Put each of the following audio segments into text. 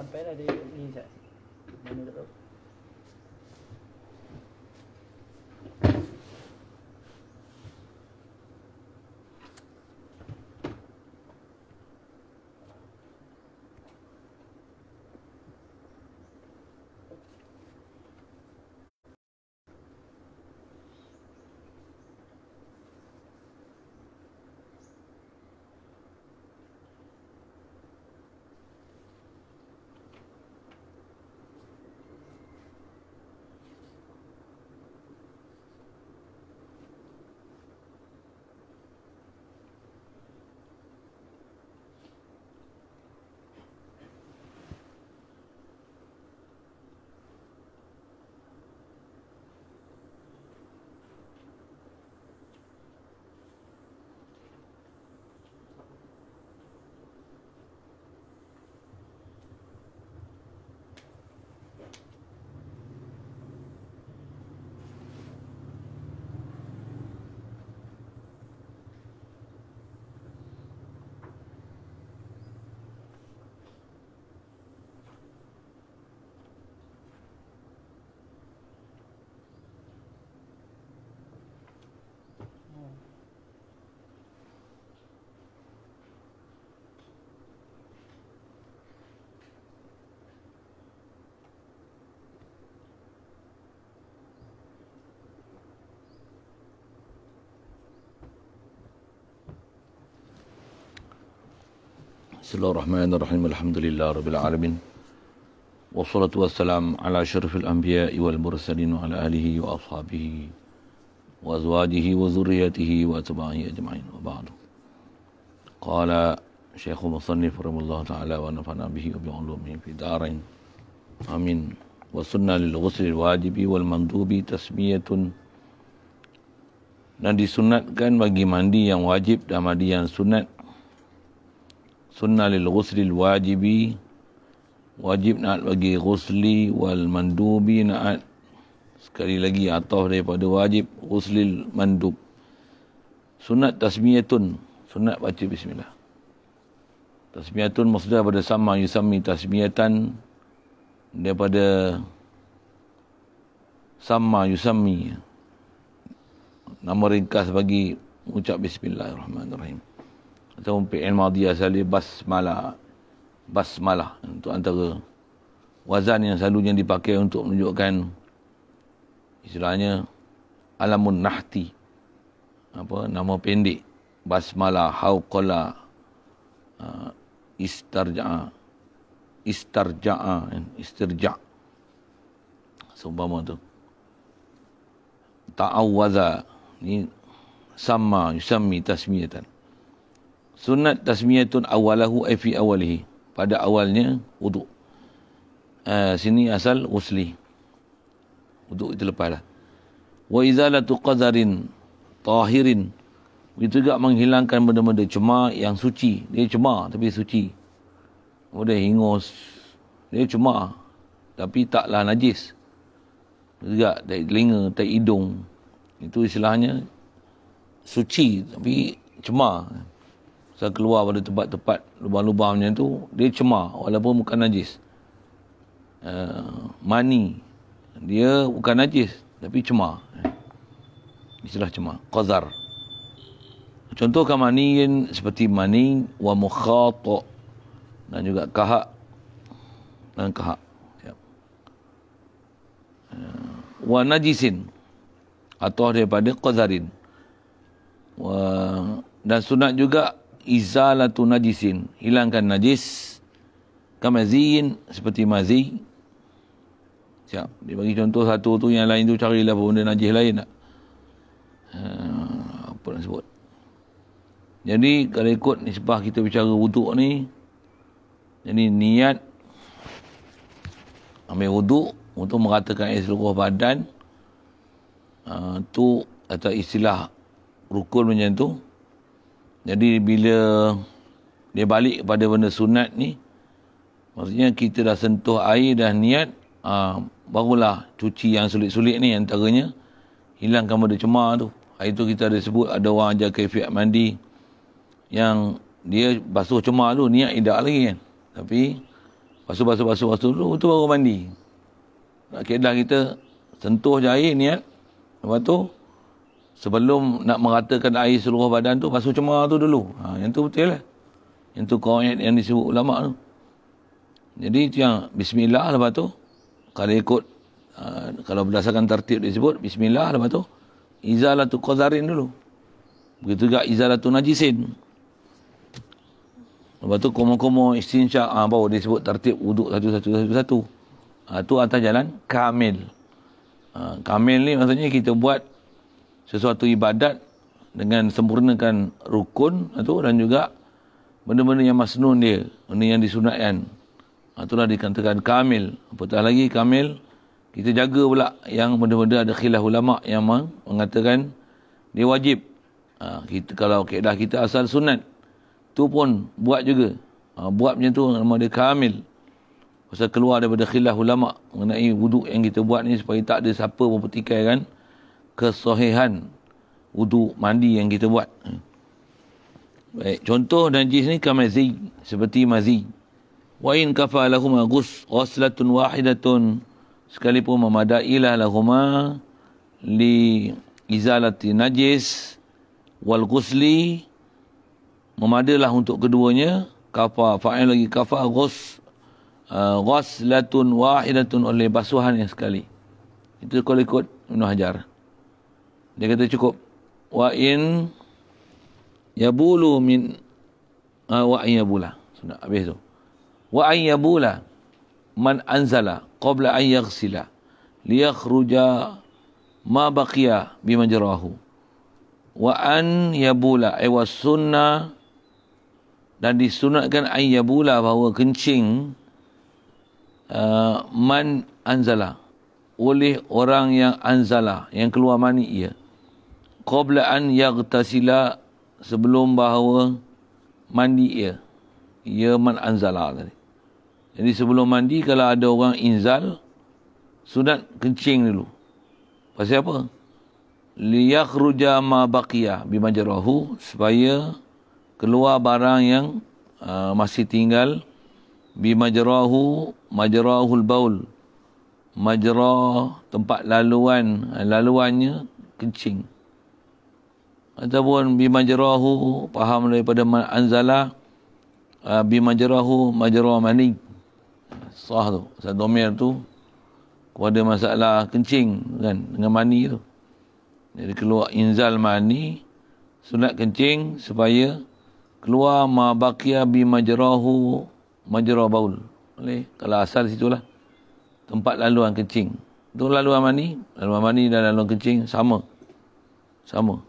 sampai lah dia ni sat. Mana tak tahu. بسم الله الرحمن الرحيم الحمد لله رب العالمين والصلاة والسلام على شرف الأنبياء والمرسلين وعلى آله وأصحابه وأزواجه وذريته وأتباعه أجمعين وبعد قال شيخ مصنف رحمه الله تعالى ونفعنا به وبعلومه في دارين آمين وسنة للغسل الواجب والمندوب تسمية dan disunatkan bagi mandi yang wajib dan mandi yang sunat sunnah lil ghusli al wajibi wajib naat bagi ghusli wal mandubi naat sekali lagi atau daripada wajib ghusli mandub sunnat tasmiyatun sunnat baca bismillah tasmiyatun maksudnya pada sama yusami tasmiyatan daripada sama yusami nama ringkas bagi ucap bismillahirrahmanirrahim ataupun PN Mardiyah Salih Basmala Basmala untuk antara wazan yang selalunya dipakai untuk menunjukkan istilahnya alamun nahti apa nama pendek basmala hauqala uh, istarja'a istarja'a istirja' seumpama tu ta'awwaza ni sama yusammi tasmiyatan sunat tasmiyatun awalahu ay fi awalihi pada awalnya wuduk uh, sini asal usli wuduk itu lepaslah. lah wa izalatu qadarin tahirin itu juga menghilangkan benda-benda cema yang suci dia cema tapi suci benda hingus dia cema tapi taklah najis juga dari telinga dari hidung itu istilahnya suci tapi cema. Saya keluar pada tempat-tempat lubang-lubang macam tu, dia cemar walaupun bukan najis. Uh, mani. Dia bukan najis, tapi cemar. Istilah cemar. Qazar. Contohkan mani seperti mani wa mukhatuk dan juga kahak dan kahak. Ya. Eh, wa najisin atau daripada qazarin. Wa, dan sunat juga izalatu najisin hilangkan najis kamaziin seperti mazi siap dia bagi contoh satu tu yang lain tu carilah pun dia najis lain tak hmm, apa nak sebut jadi kalau ikut nisbah kita bicara wuduk ni jadi niat ambil wuduk untuk mengatakan air seluruh badan uh, tu atau istilah rukun macam tu jadi bila dia balik kepada benda sunat ni, maksudnya kita dah sentuh air dah niat, uh, barulah cuci yang sulit-sulit ni antaranya, hilangkan benda cemar tu. Hari tu kita ada sebut ada orang ajar kefiat mandi yang dia basuh cemar tu niat tidak lagi kan. Tapi basuh basuh basuh basuh dulu tu baru mandi. Nak kedah kita sentuh je air niat. Lepas tu sebelum nak mengatakan air seluruh badan tu basuh cuma tu dulu ha, yang tu betul lah yang tu koin yang disebut ulama tu jadi tu yang bismillah lepas tu kalau ikut ha, kalau berdasarkan tertib disebut bismillah lepas tu izalatu qazarin dulu begitu juga tu najisin lepas tu komo-komo istinsya ha, baru disebut tertib wuduk satu-satu-satu-satu ha, tu atas jalan kamil ha, kamil ni maksudnya kita buat sesuatu ibadat dengan sempurnakan rukun atau dan juga benda-benda yang masnun dia, benda yang disunatkan. Ha, itulah dikatakan kamil. Apatah lagi kamil, kita jaga pula yang benda-benda ada khilaf ulama yang mengatakan dia wajib. Ha, kita, kalau keadaan kita asal sunat, tu pun buat juga. Ha, buat macam tu nama dia kamil. Pasal keluar daripada khilaf ulama mengenai wuduk yang kita buat ni supaya tak ada siapa pun kan kesahihan wuduk mandi yang kita buat. Hmm. Baik, contoh najis ni kamazi seperti mazi. Wa in kafa lahum ghus ghuslatun wahidatun sekalipun memadai lah lahuma li izalati najis wal ghusli memadalah untuk keduanya kafa fa'il lagi kafa ghus uh, ghuslatun wahidatun oleh basuhan yang sekali. Itu kalau ikut Ibn Hajar dia kata cukup wa in yabulu min uh, wa in yabula sudah habis tu wa in yabula man anzala qabla an yaghsila liyakhruja ma baqiya bi majrahu wa an yabula ay eh, wa sunnah dan disunatkan an yabula bahawa kencing uh, man anzala oleh orang yang anzala yang keluar mani ia ya qabla an yaghtasila sebelum bahawa mandi ia ia man anzala tadi jadi sebelum mandi kalau ada orang inzal sudah kencing dulu pasal apa liyakhruja ma baqiya bimajrahu supaya keluar barang yang uh, masih tinggal bimajrahu majrahul baul majrah tempat laluan laluannya kencing ataupun bimajrahu faham daripada anzala uh, bimajrahu majrah mani sah tu pasal domir tu kau ada masalah kencing kan dengan mani tu jadi keluar inzal mani sunat kencing supaya keluar ma baqiya bimajrahu majrah baul boleh kalau asal situlah tempat laluan kencing tu laluan mani laluan mani dan laluan kencing sama sama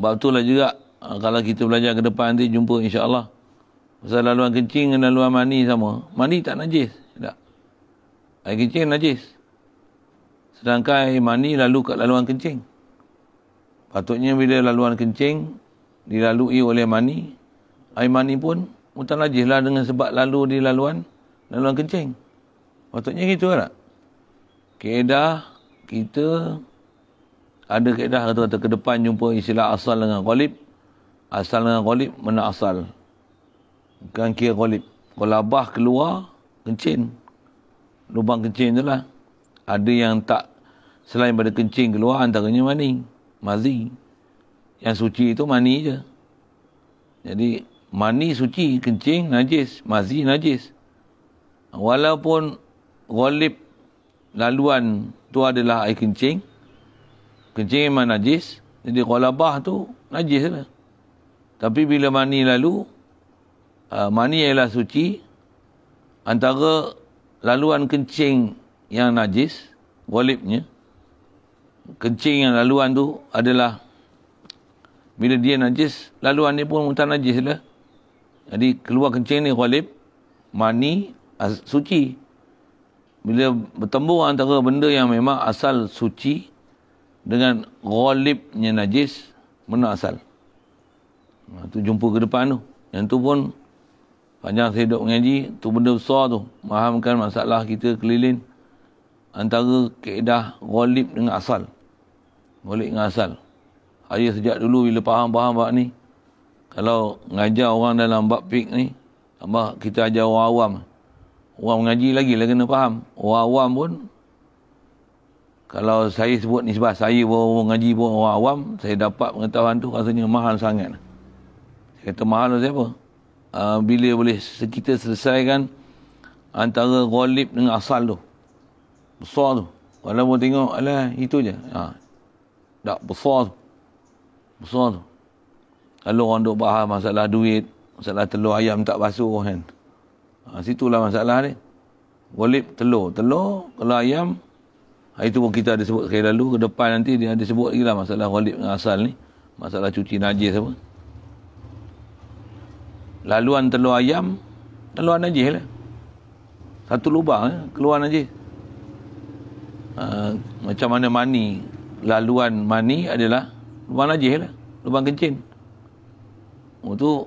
sebab itulah juga ah, kalau kita belajar ke depan nanti jumpa insya-Allah. Pasal laluan kencing dan laluan mani sama. Mani tak najis, tak. Air kencing najis. Sedangkan air mani lalu kat laluan kencing. Patutnya bila laluan kencing dilalui oleh mani, air mani pun mutan najislah dengan sebab lalu di laluan laluan kencing. Patutnya gitu tak? Lah. Kedah kita ada kaedah kata-kata ke depan jumpa istilah asal dengan qalib. Asal dengan qalib mana asal. Bukan kira qalib. Kalau abah keluar, kencing. Lubang kencing tu lah. Ada yang tak, selain pada kencing keluar, antaranya mani. Mazi. Yang suci itu mani je. Jadi, mani suci, kencing, najis. Mazi, najis. Walaupun golib laluan tu adalah air kencing, kencing memang najis jadi kolabah tu najis lah. tapi bila mani lalu uh, mani ialah suci antara laluan kencing yang najis walibnya kencing yang laluan tu adalah bila dia najis laluan ni pun muntah najis lah jadi keluar kencing ni walib mani suci bila bertembung antara benda yang memang asal suci dengan ghalibnya najis mana asal ha, tu jumpa ke depan tu yang tu pun panjang saya duduk mengaji tu benda besar tu memahamkan masalah kita keliling antara keedah ghalib dengan asal ghalib dengan asal saya sejak dulu bila faham-faham bab ni kalau ngajar orang dalam bab fik ni tambah kita ajar orang awam orang mengaji lagi lah kena faham orang awam pun kalau saya sebut nisbah saya orang mengaji pun orang awam saya dapat pengetahuan tu rasanya mahal sangat saya kata mahal tu siapa uh, bila boleh kita selesaikan antara golib dengan asal tu besar tu kalau mau tengok alah itu je ha. tak besar tu besar tu kalau orang duk bahas masalah duit masalah telur ayam tak basuh kan ha, situlah masalah ni golib telur telur kalau ayam itu pun kita ada sebut sekali lalu. Ke depan nanti dia ada sebut lagi lah masalah walid dengan asal ni. Masalah cuci najis apa. Laluan telur ayam, laluan najis lah. Satu lubang eh, keluar najis. Uh, macam mana mani, laluan mani adalah lubang najis lah. Lubang kencing. Itu oh,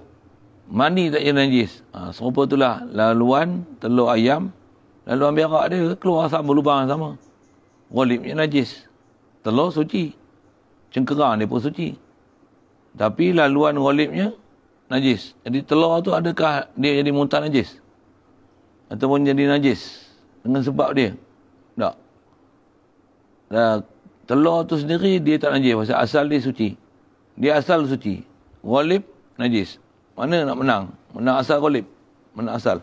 mani tak jadi najis. Ha, uh, serupa itulah laluan telur ayam, laluan berak dia keluar sama lubang sama. Walim yang najis. Telur suci. Cengkerang dia pun suci. Tapi laluan walimnya najis. Jadi telur tu adakah dia jadi muntah najis? Ataupun jadi najis? Dengan sebab dia? Tak. Dan telur tu sendiri dia tak najis. Pasal asal dia suci. Dia asal suci. Walim najis. Mana nak menang? Menang asal walim. Menang asal.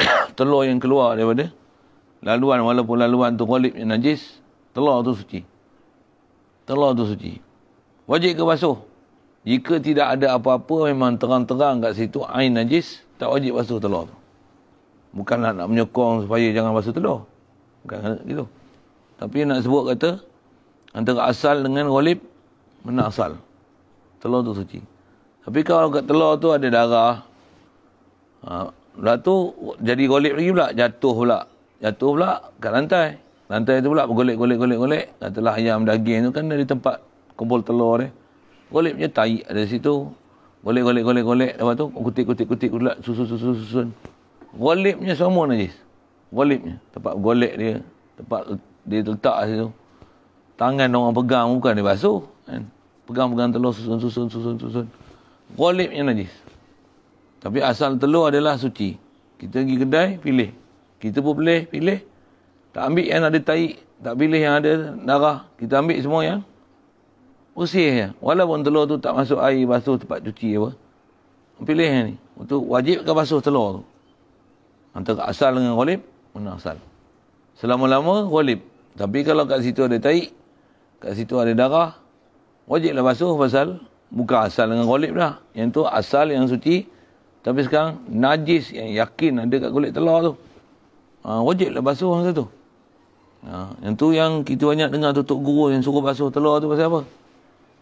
telur yang keluar daripada laluan walaupun laluan tu qalib yang najis telur tu suci telur tu suci wajib ke basuh jika tidak ada apa-apa memang terang-terang kat situ ain najis tak wajib basuh telur tu bukanlah nak menyokong supaya jangan basuh telur bukan gitu tapi nak sebut kata antara asal dengan qalib mana asal telur tu suci tapi kalau kat telur tu ada darah ha, lah tu jadi golib lagi pula jatuh pula jatuh pula kat lantai. Lantai tu pula bergolek-golek-golek-golek. Katalah ayam daging tu kan dari tempat kumpul telur dia. Golek punya tai ada situ. Golek-golek-golek-golek. Lepas tu kutik-kutik-kutik pula susun-susun-susun. Golek punya semua najis. Golek punya. Tempat golek dia. Tempat dia letak situ. Tangan orang pegang bukan dia basuh. Kan? Pegang-pegang telur susun-susun-susun-susun. Golek punya najis. Tapi asal telur adalah suci. Kita pergi kedai, pilih. Kita pun boleh pilih. Tak ambil yang ada tahi, tak pilih yang ada darah. Kita ambil semua yang bersih ya. Walaupun telur tu tak masuk air basuh tempat cuci apa. Pilih yang ni. Untuk wajib ke basuh telur tu? Antara asal dengan golib, mana asal? Selama-lama golib. Tapi kalau kat situ ada tahi, kat situ ada darah, wajiblah basuh pasal bukan asal dengan golib dah. Yang tu asal yang suci, tapi sekarang najis yang yakin ada kat kulit telur tu. Ha, wajib lah basuh masa tu. Ha, yang tu yang kita banyak dengar tu Tok Guru yang suruh basuh telur tu pasal apa?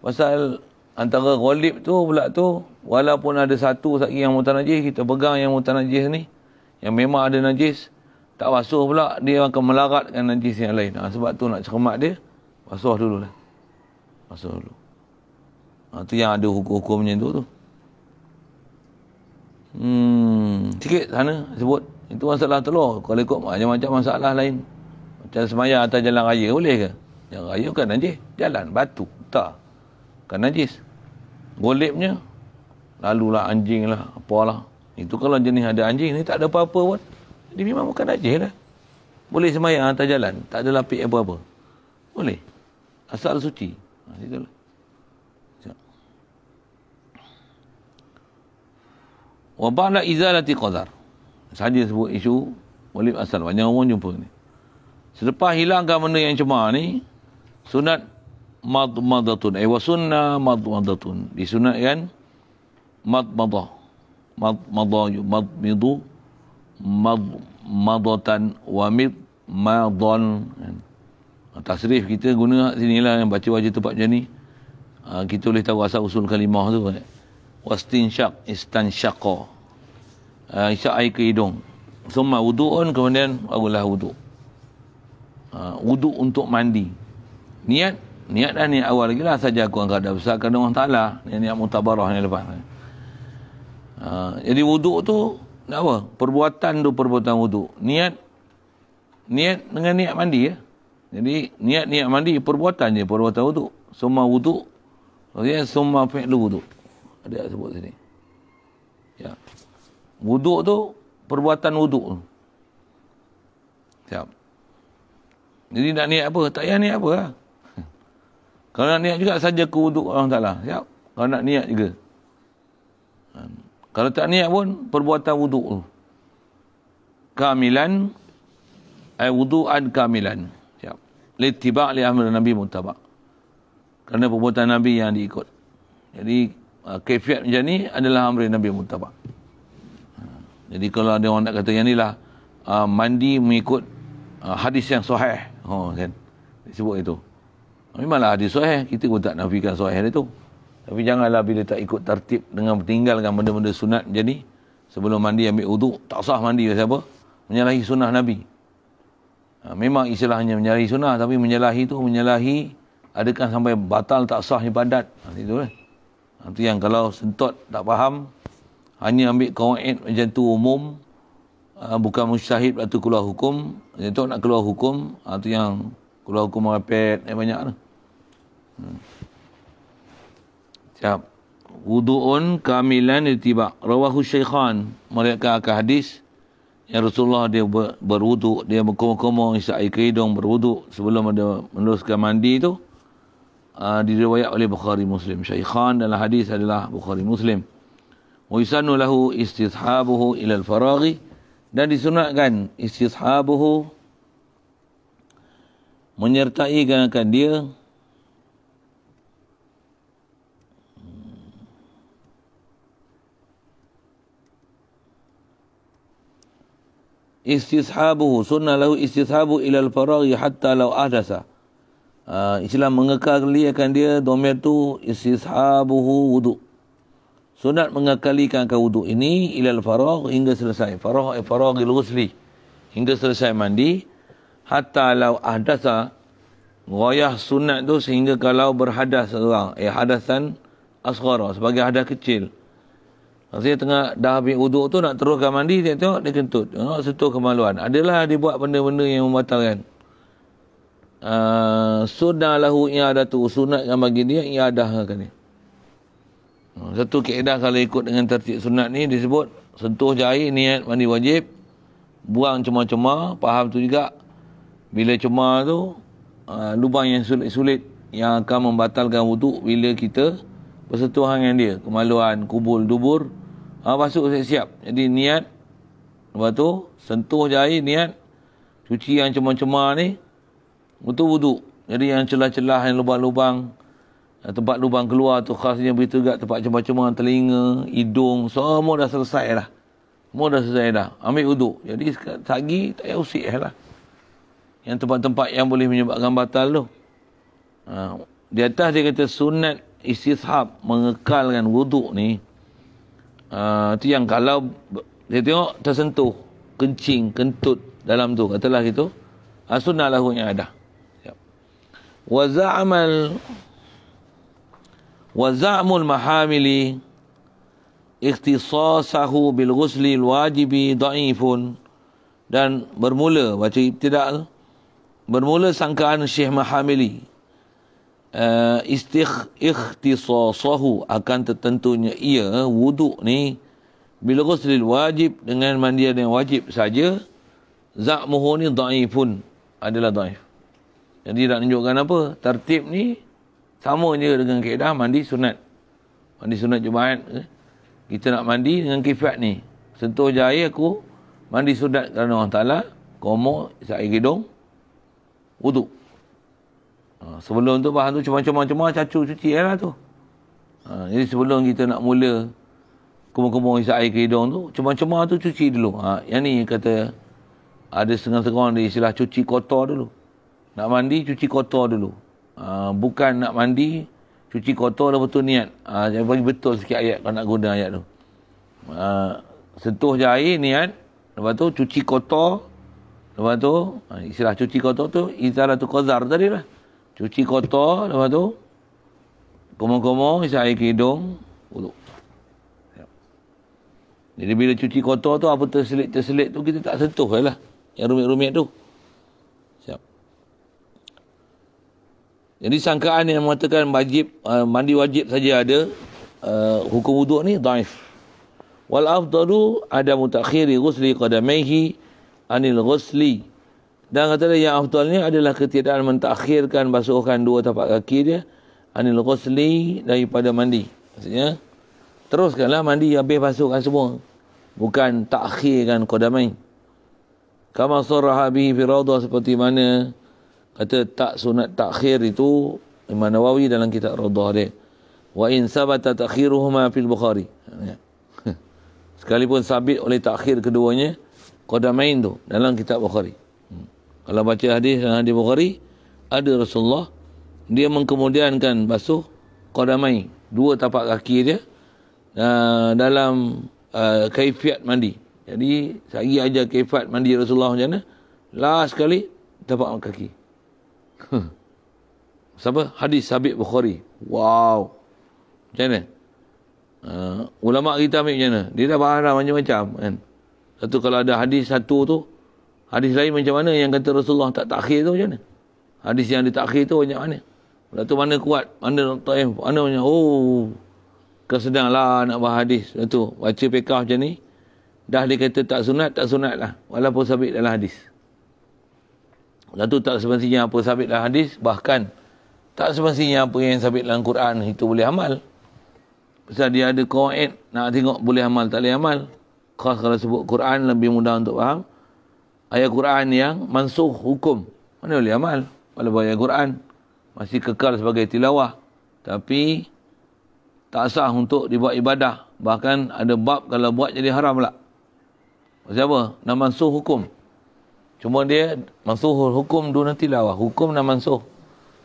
Pasal antara golib tu pula tu, walaupun ada satu sakit yang mutan najis, kita pegang yang mutan najis ni, yang memang ada najis, tak basuh pula, dia akan melaratkan najis yang lain. Ha, sebab tu nak cermat dia, basuh dulu lah. Basuh dulu. Ha, tu yang ada hukum-hukumnya tu tu. Hmm, sikit sana sebut. Itu masalah tu telur. Kalau ikut macam-macam masalah lain. Macam semayang atas jalan raya boleh ke? Jalan raya bukan najis. Jalan, batu. Tak. Kan najis. Golipnya, lalulah anjing lah, apalah. Itu kalau jenis ada anjing ni, tak ada apa-apa pun. Jadi memang bukan najis lah. Boleh semayang atas jalan. Tak ada lapik apa-apa. Boleh. Asal suci. Itu ha, Itulah. Wabala izalati qadar saja sebut isu Walid Asal. Banyak orang jumpa ni. Selepas hilangkan benda yang cemar ni, sunat madmadatun. Eh, wasunna madmadatun. Disunatkan madmadah. Madmadah, madmidu, madmadatan, wamid, madon. Kan? Tasrif kita guna kat sini lah, yang baca wajah tempat macam ni. Ah, kita boleh tahu asal usul kalimah tu. Kan? Wastinsyak, istansyakah uh, ah, isap air ke hidung. Semua wudu'un kemudian barulah wudu'. Uh, wudu' untuk mandi. Niat. Niat dah niat awal lagi lah. Saja aku angkat dah besar. Kerana Allah Ta'ala. Niat, niat mutabarah ni lepas. Uh, jadi wudu' tu. Apa? Perbuatan tu perbuatan wudu'. Niat. Niat dengan niat mandi ya. Jadi niat-niat mandi perbuatan je. Perbuatan wudu'. Semua wudu'. Okay, semua fi'lu wudu'. Ada sebut sini. Wuduk tu perbuatan wuduk tu. Siap. Jadi nak niat apa? Tak payah niat apa lah. Kalau nak niat juga saja ke wuduk Allah Ta'ala. Siap. Kalau nak niat juga. Hmm. Kalau tak niat pun perbuatan wuduk tu. Kamilan. Ay wudu'an kamilan. Siap. Litiba' li ahmad nabi mutaba' kerana perbuatan Nabi yang diikut. Jadi, uh, kefiat macam ni adalah amri Nabi Muttabak. Jadi kalau ada orang nak kata yang inilah uh, mandi mengikut uh, hadis yang sahih. Ha oh, kan. Disebut itu. Memanglah hadis sahih, kita pun tak nafikan sahih itu. Tapi janganlah bila tak ikut tertib dengan meninggalkan benda-benda sunat jadi sebelum mandi ambil wuduk, tak sah mandi ke siapa? Menyalahi sunnah Nabi. Ha, memang istilahnya menyalahi sunnah tapi menyalahi itu menyalahi adakah sampai batal tak sah ibadat. Ha, itu lah. Eh? Nanti ha, yang kalau sentot tak faham, hanya ambil kaid macam tu umum uh, bukan mustahid atau lah keluar hukum macam tu nak keluar hukum uh, yang keluar hukum rapat eh, banyak lah hmm. siap wudu'un kamilan itibak rawahu syaikhan mereka akan hadis yang Rasulullah dia berwuduk dia berkomo-komo isak air kehidung berwuduk sebelum dia meneruskan mandi tu uh, diriwayat oleh Bukhari Muslim Syaikhan dalam hadis adalah Bukhari Muslim Wisanu lahu istithabuhu al faraghi dan disunatkan istithabuhu menyertai gerakan dia istishabuhu sunnah lahu istishabu ila al faraghi hatta law ahdasa ah, Islam mengekalkan dia domir tu istishabuhu wudu sunat mengakalikan akan wuduk ini ilal faragh hingga selesai faragh ay eh, faraghil ghusli hingga selesai mandi hatta law ahdasa ghayah sunat tu sehingga kalau berhadas orang, eh hadasan asghara sebagai hadas kecil Maksudnya tengah dah habis uduk tu nak teruskan mandi, dia tengok dia kentut. Tengok setuh kemaluan. Adalah dia buat benda-benda yang membatalkan. Uh, ah, sunnah lahu iadatu. Sunat yang bagi dia iadah. dia. Hmm, satu kaedah kalau ikut dengan tertib sunat ni disebut sentuh je air niat mandi wajib. Buang cuma-cuma, faham tu juga. Bila cuma tu, ah, lubang yang sulit-sulit yang akan membatalkan wuduk bila kita bersentuhan dengan dia. Kemaluan, kubul, dubur. Ha, masuk siap-siap. Jadi niat, lepas tu sentuh je air niat. Cuci yang cuma-cuma ni, betul wuduk. Jadi yang celah-celah, yang lubang-lubang, Eh, tempat lubang keluar tu khasnya begitu juga tempat cemar-cemar telinga, hidung, semua dah selesai lah. Semua dah selesai dah. Ambil uduk. Jadi sagi tak payah usik eh lah. Yang tempat-tempat yang boleh menyebabkan batal tu. Ha. Di atas dia kata sunat isi istishab mengekalkan wuduk ni. Ha. Itu yang kalau dia tengok tersentuh. Kencing, kentut dalam tu. Katalah gitu. Ha. Sunat lah yang ada. Wa za'amal وزعم المحامل اختصاصه بالغسل الواجب ضعيف dan bermula baca ibtidal bermula sangkaan Syekh Mahamili uh, istikh ikhtisasahu akan tertentunya ia wuduk ni bila ghusl wajib dengan mandian yang wajib saja zakmuhu ni dhaifun adalah dhaif jadi nak tunjukkan apa tertib ni sama je dengan kaedah mandi sunat. Mandi sunat Jumaat. Eh? Kita nak mandi dengan kifat ni. Sentuh je air aku. Mandi sunat kerana Allah Ta'ala. Komo, isap air hidung. Wuduk. Ha, sebelum tu bahan tu cuma-cuma-cuma cacu cuci eh lah tu. Ha, jadi sebelum kita nak mula kumur-kumur isap air ke tu, cuma-cuma tu cuci dulu. Ha, yang ni kata ada setengah-setengah di istilah cuci kotor dulu. Nak mandi cuci kotor dulu. Ah, bukan nak mandi cuci kotor lah betul niat uh, ah, bagi betul sikit ayat kalau nak guna ayat tu uh, sentuh je air niat lepas tu cuci kotor lepas tu istilah cuci kotor tu istilah tu kozar tadi lah cuci kotor lepas tu komo-komo isi air ke hidung uluk jadi bila cuci kotor tu apa terselit-terselit tu kita tak sentuh lah yang rumit-rumit tu Jadi sangkaan yang mengatakan wajib uh, mandi wajib saja ada uh, hukum wuduk ni daif. Wal afdalu ada mutakhiri ghusli qadamaihi anil ghusli. Dan kata yang afdalnya adalah ketiadaan mentakhirkan basuhkan dua tapak kaki dia anil ghusli daripada mandi. Maksudnya teruskanlah mandi habis basuhkan semua. Bukan takhirkan qadamai. Kama sarah bihi fi seperti mana kata tak sunat takhir itu Imam Nawawi dalam kitab Radha dia wa in sabata takhiruhuma fil bukhari ya. sekalipun sabit oleh takhir keduanya qadamain tu dalam kitab bukhari hmm. kalau baca hadis dalam hadis bukhari ada Rasulullah dia mengkemudiankan basuh qadamain dua tapak kaki dia uh, dalam uh, kaifiat mandi jadi saya ajar kaifiat mandi Rasulullah macam mana last sekali tapak kaki Huh. Hmm. Siapa? Hadis sabit Bukhari. Wow. Macam mana? Uh, ulama kita ambil macam mana? Dia dah bahan macam-macam kan. Satu kalau ada hadis satu tu, hadis lain macam mana yang kata Rasulullah tak takhir tu macam mana? Hadis yang ditakhir tu banyak mana? Lepas tu mana kuat? Mana ta'if? Mana banyak? Oh, kesedanglah nak bahas hadis. Lepas tu, baca pekah macam ni, dah dia kata tak sunat, tak sunat lah. Walaupun sabit dalam hadis. Lalu tak semestinya apa sabit dalam hadis, bahkan tak semestinya apa yang sabit dalam Quran itu boleh amal. Sebab dia ada kuat, nak tengok boleh amal, tak boleh amal. Khas kalau sebut Quran, lebih mudah untuk faham. Ayat Quran yang mansuh hukum, mana boleh amal. Walaupun ayat Quran masih kekal sebagai tilawah. Tapi, tak sah untuk dibuat ibadah. Bahkan ada bab kalau buat jadi haram pula. Sebab apa? Nak mansuh hukum. Cuma dia mansuh hukum dunia tilawah. Hukum dah mansuh.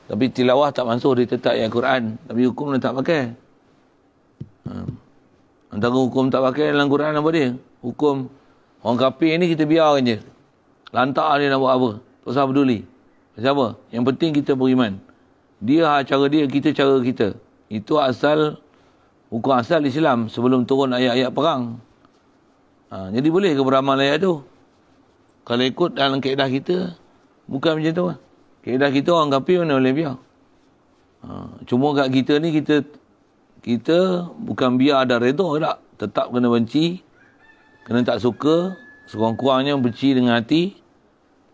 Tapi tilawah tak mansuh dia tetap yang Quran. Tapi hukum dia tak pakai. Hmm. Antara hukum tak pakai dalam Quran apa dia? Hukum orang kapi ni kita biarkan je. Lantak dia nak buat apa. Tak usah peduli. Pasal apa? Yang penting kita beriman. Dia ha, cara dia, kita cara kita. Itu asal hukum asal Islam sebelum turun ayat-ayat perang. Ha, jadi boleh ke beramal ayat tu? kalau ikut dalam keedah kita, bukan macam tu lah. Keedah kita orang kapi mana boleh biar. Ha, cuma kat kita ni, kita kita bukan biar ada redor ke tak. Tetap kena benci, kena tak suka, sekurang-kurangnya benci dengan hati.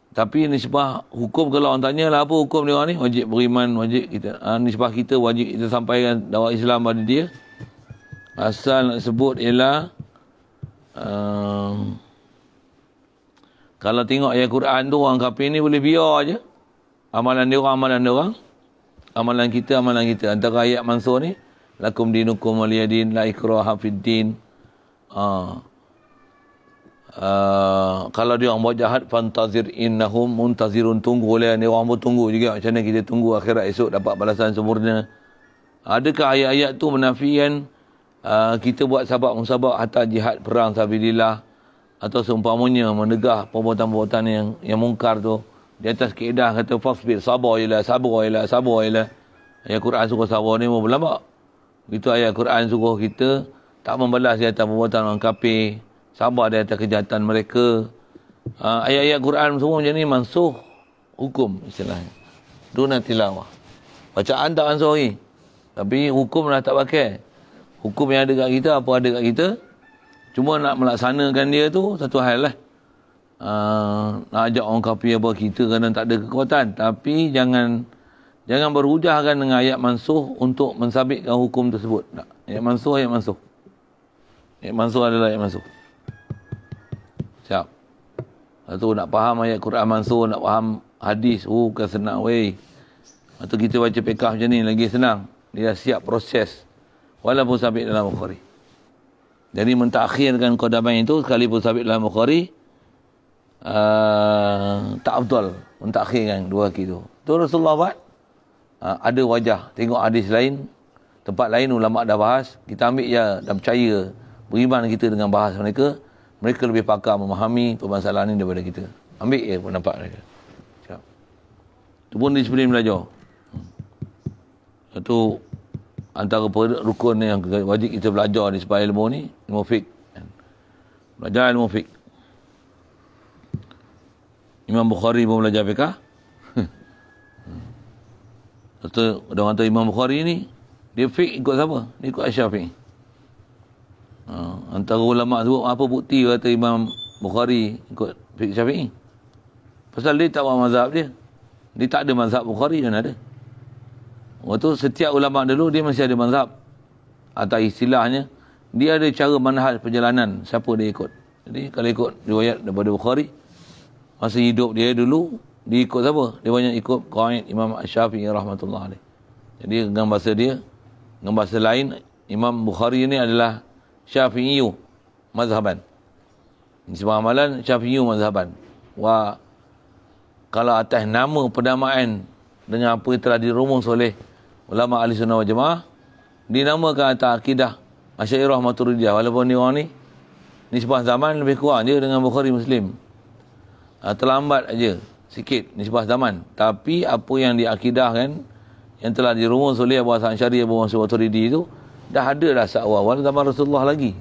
Tapi nisbah hukum kalau orang tanya lah apa hukum dia orang ni, wajib beriman, wajib kita. Ha, nisbah kita wajib kita sampaikan dakwah Islam pada dia. Asal nak sebut ialah... Um, kalau tengok ayat Quran tu orang kafir ni boleh biar aje. Amalan dia orang, amalan dia orang. Amalan kita, amalan kita. Antara ayat mansur ni, lakum dinukum waliyadin la ikraha fiddin. Ah. Ha. Ha. Uh, uh, kalau dia orang buat jahat, fantazir innahum muntazirun tunggu oleh Ni orang pun tunggu juga. Macam mana kita tunggu akhirat esok dapat balasan sempurna. Adakah ayat-ayat tu menafikan uh, kita buat sabak-musabak atas jihad perang sabidillah? atau seumpamanya menegah perbuatan-perbuatan yang yang mungkar tu di atas keedah kata fasbir sabar ialah sabar ialah sabar ialah ayat Quran suruh sabar ni mau berlambak itu ayat Quran suruh kita tak membalas di atas perbuatan orang kafir sabar di atas kejahatan mereka ha, ayat-ayat Quran semua macam ni mansuh hukum istilahnya dunia tilawah bacaan tak mansuh lagi tapi hukum dah tak pakai hukum yang ada kat kita apa ada kat kita Cuma nak melaksanakan dia tu satu hal lah. Uh, nak ajak orang kafir apa kita kerana tak ada kekuatan. Tapi jangan jangan berhujahkan dengan ayat mansuh untuk mensabitkan hukum tersebut. Tak. Ayat mansuh, ayat mansuh. Ayat mansuh adalah ayat mansuh. Siap. Lepas nak faham ayat Quran mansuh, nak faham hadis. Oh, bukan senang wey. Lepas kita baca pekah macam ni lagi senang. Dia siap proses. Walaupun sabit dalam Bukhari. Jadi mentakhirkan kodamai itu sekalipun sabit dalam Bukhari uh, tak betul mentakhirkan dua kaki itu. Itu Rasulullah buat. Uh, ada wajah. Tengok hadis lain. Tempat lain ulama' dah bahas. Kita ambil ya dan percaya beriman kita dengan bahas mereka. Mereka lebih pakar memahami permasalahan ini daripada kita. Ambil je pendapat mereka. Itu pun disiplin belajar. Hmm. Satu antara rukun yang wajib kita belajar ni supaya ilmu ni ilmu fik belajar ilmu fik Imam Bukhari pun belajar fikah Kata, ada orang kata Imam Bukhari ni dia fik ikut siapa? Dia ikut Asyafi ha, antara ulama sebut apa bukti kata Imam Bukhari ikut fik Syafi'i pasal dia tak buat mazhab dia dia tak ada mazhab Bukhari kan ada Waktu setiap ulama dulu dia masih ada mazhab atau istilahnya dia ada cara manhaj perjalanan siapa dia ikut. Jadi kalau ikut riwayat daripada Bukhari masa hidup dia dulu dia ikut siapa? Dia banyak ikut Qaid Imam Asy-Syafi'i rahmatullah alaih. Jadi dengan bahasa dia dengan bahasa lain Imam Bukhari ini adalah Syafi'i mazhaban. Sebab amalan Syafi'i mazhaban. Wa kalau atas nama pendamaian dengan apa yang telah dirumus oleh ulama ahli sunnah wal jamaah dinamakan atas akidah Asy'ariyah Maturidiyah walaupun ni orang ni nisbah zaman lebih kurang je dengan Bukhari Muslim. Uh, terlambat aja sikit nisbah zaman tapi apa yang diakidahkan yang telah dirumus oleh Abu Hasan Syari Abu Mansur Maturidi itu dah ada dah sejak awal zaman Rasulullah lagi.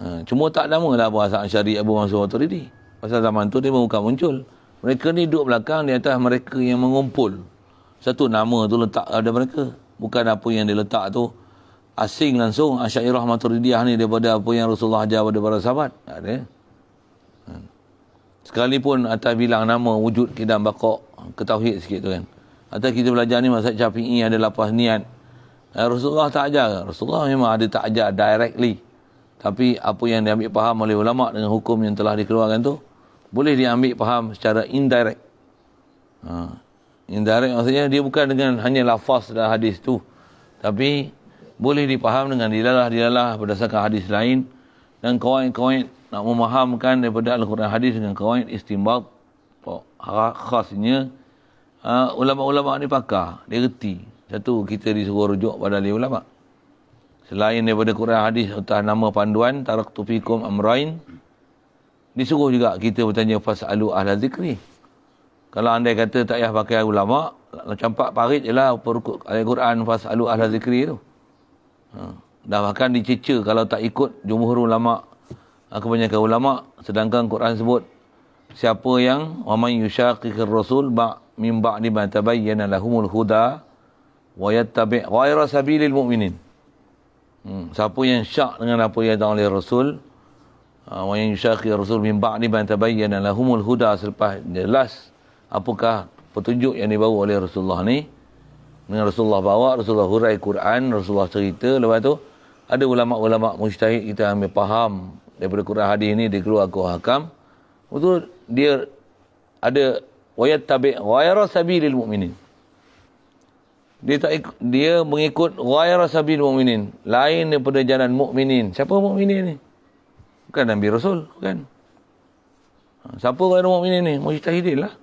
Uh, cuma tak namalah Abu Hasan Syari Abu Mansur Maturidi. Pasal zaman tu dia bukan muncul. Mereka ni duduk belakang di atas mereka yang mengumpul satu nama tu letak ada mereka bukan apa yang dia letak tu asing langsung Asyairah Maturidiyah ni daripada apa yang Rasulullah ajar kepada para sahabat tak ada ha. sekalipun atas bilang nama wujud kidam bakok ketauhid sikit tu kan atas kita belajar ni masa capi'i ada lapas niat eh, Rasulullah tak ajar Rasulullah memang ada tak ajar directly tapi apa yang diambil faham oleh ulama dengan hukum yang telah dikeluarkan tu boleh diambil faham secara indirect ha indirect maksudnya dia bukan dengan hanya lafaz dalam hadis tu tapi boleh dipaham dengan dilalah-dilalah berdasarkan hadis lain dan kawan-kawan nak memahamkan daripada Al-Quran hadis dengan kawan istimbab ha, khasnya uh, ulama-ulama ni pakar dia reti satu kita disuruh rujuk pada dia ulama selain daripada Quran hadis atas nama panduan taraktu fikum amrain disuruh juga kita bertanya fasalu ahla zikri kalau anda kata tak payah pakai ulama, campak parit ialah perukut Al-Quran fasalu ahla zikri tu. Ha. Dah bahkan dicecer kalau tak ikut jumhur ulama, ha, kebanyakan ulama sedangkan Quran sebut siapa yang wa man yushaqiqir rasul ba min ba'di ma tabayyana lahumul huda wa yattabi' ghayra sabilil mu'minin. Hmm. siapa yang syak dengan apa yang datang oleh rasul Uh, wa yang yushaqi rasul min ba'di ma tabayyana lahumul huda selepas jelas apakah petunjuk yang dibawa oleh Rasulullah ni dengan Rasulullah bawa Rasulullah hurai Quran Rasulullah cerita lepas tu ada ulama-ulama mujtahid kita ambil faham daripada Quran hadis ni dikeluar ke hakam itu dia ada wayat tabi' ghayra sabilil mu'minin dia tak ikut, dia mengikut ghayra sabil mu'minin lain daripada jalan mu'minin siapa mu'minin ni bukan nabi rasul bukan ha, siapa ghayra mu'minin ni mujtahidillah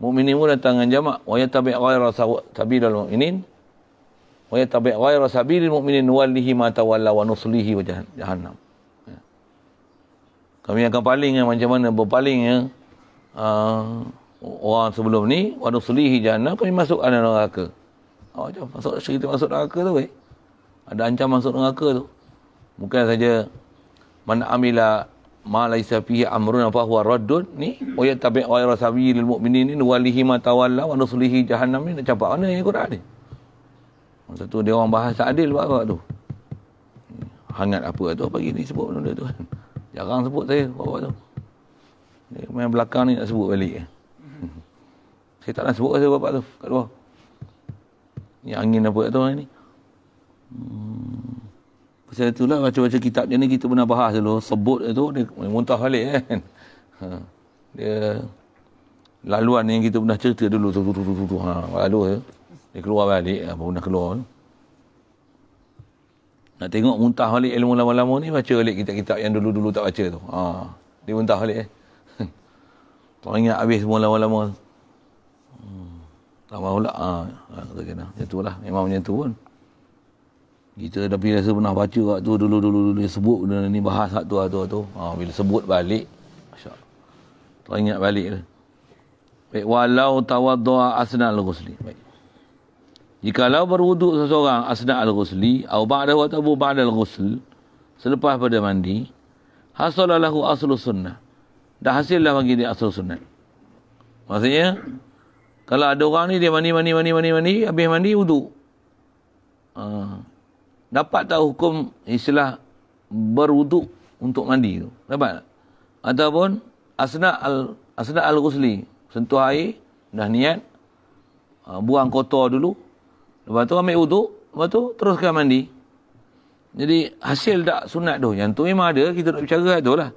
mukminin pun datang dengan jamak wa yatabi' ghayra sabilil mukminin wa yatabi' ghayra sabilil mukminin wallihi ma tawalla wa nuslihi wa jahannam ya. kami akan paling yang macam mana berpaling ya uh, orang sebelum ni wa nuslihi jahannam kami masuk ke neraka oh, macam masuk cerita masuk neraka tu eh? ada ancaman masuk neraka tu bukan saja man amila ma laisa fihi amruna fa huwa raddun ni wa yatabi wa yarasabi lil mu'minin ni walihi ma tawalla wa nuslihi jahannam ni cakap mana ni Quran ni masa tu dia orang bahas adil buat apa tu hangat apa tu pagi ni sebut benda tu jarang sebut saya buat apa tu dia main belakang ni nak sebut balik saya tak nak sebut saya bapak tu kat luar ni angin apa tu hari ni hmm. Pasal itulah baca-baca kitab dia ni kita pernah bahas dulu. Sebut dia tu, dia muntah balik kan. Ha. Dia laluan yang kita pernah cerita dulu. Tu, tu, tu, tu, tu, tu. Ha. Lalu dia, eh. dia keluar balik. Eh, Apa pernah keluar tu. Nak tengok muntah balik ilmu lama-lama ni, baca balik kitab-kitab yang dulu-dulu tak baca tu. Ha. Dia muntah balik eh. Tak ingat habis semua lama-lama. Hmm. Tak mahu lah. Ha. Ha. Lah. Macam tu lah. Memang macam tu pun kita tapi rasa pernah baca kat tu dulu-dulu dia sebut benda ni bahas kat tu tu tu. Ha, bila sebut balik masya Tak ingat balik ke. Baik walau tawaddu'a asna al-ghusli. Baik. Jikalau berwuduk seseorang asna al-ghusli atau ba'da wa tabu ba'da al-ghusl selepas pada mandi hasalalahu aslu sunnah. Dah hasillah bagi dia aslu sunnah. Maksudnya kalau ada orang ni dia mandi mandi mandi mandi mandi habis mandi wuduk. Ha dapat tak hukum istilah berwuduk untuk mandi tu? Dapat tak? Ataupun asna al asna al ghusli, sentuh air dah niat uh, buang kotor dulu. Lepas tu ambil wuduk, lepas tu teruskan mandi. Jadi hasil tak sunat tu yang tu memang ada kita nak bicara tu lah.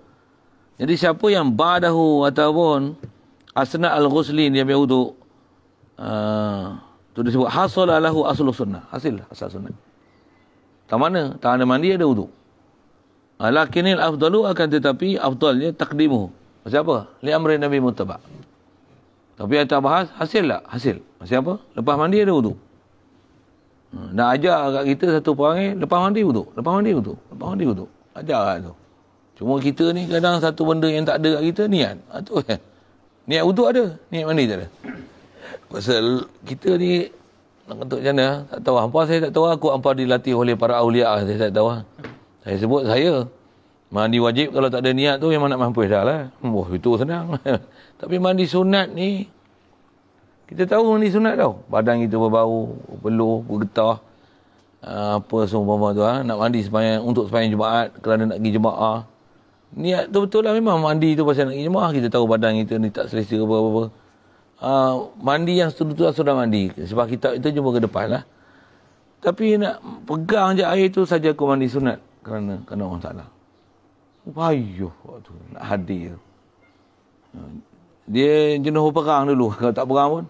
Jadi siapa yang badahu ataupun asna al ghusli dia ambil wuduk uh, tu disebut hasal lahu aslu sunnah, hasil lah, asal sunnah. Tak mana? Tak ada mandi, ada wuduk. Lakinil afdalu akan tetapi afdalnya takdimu. Maksud apa? Li amri Nabi Mutabak. Tapi yang bahas, hasil lah. Hasil. Maksud apa? Lepas mandi ada wuduk. Hmm, nak ajar kat kita satu perang ni, lepas mandi wuduk. Lepas mandi wuduk. Lepas mandi wuduk. Ajar kat lah tu. Cuma kita ni kadang satu benda yang tak ada kat kita, niat. Itu ah, kan. Niat wuduk ada. Niat mandi tak ada. Pasal kita ni Ketuk macam mana? Tak tahu. Hampa saya tak tahu. Aku hampa dilatih oleh para awliya. Saya tak tahu. Saya sebut saya. Mandi wajib kalau tak ada niat tu memang nak mampu dah lah. Wah, itu senang. Tapi mandi sunat ni, kita tahu mandi sunat tau. Badan kita berbau, berpeluh, bergetah. Apa semua tu. Ha? Nak mandi sepanjang, untuk sepanjang Jumaat kerana nak pergi Jumaat. Niat tu betul lah memang mandi tu pasal nak pergi Jumaat. Kita tahu badan kita ni tak selesa apa-apa. Ah, mandi yang sudah sudah mandi sebab kita itu cuma ke depan lah. Tapi nak pegang je air tu saja aku mandi sunat kerana kena orang salah. Payuh waktu nak hadir. Dia jenuh perang dulu kalau tak perang pun.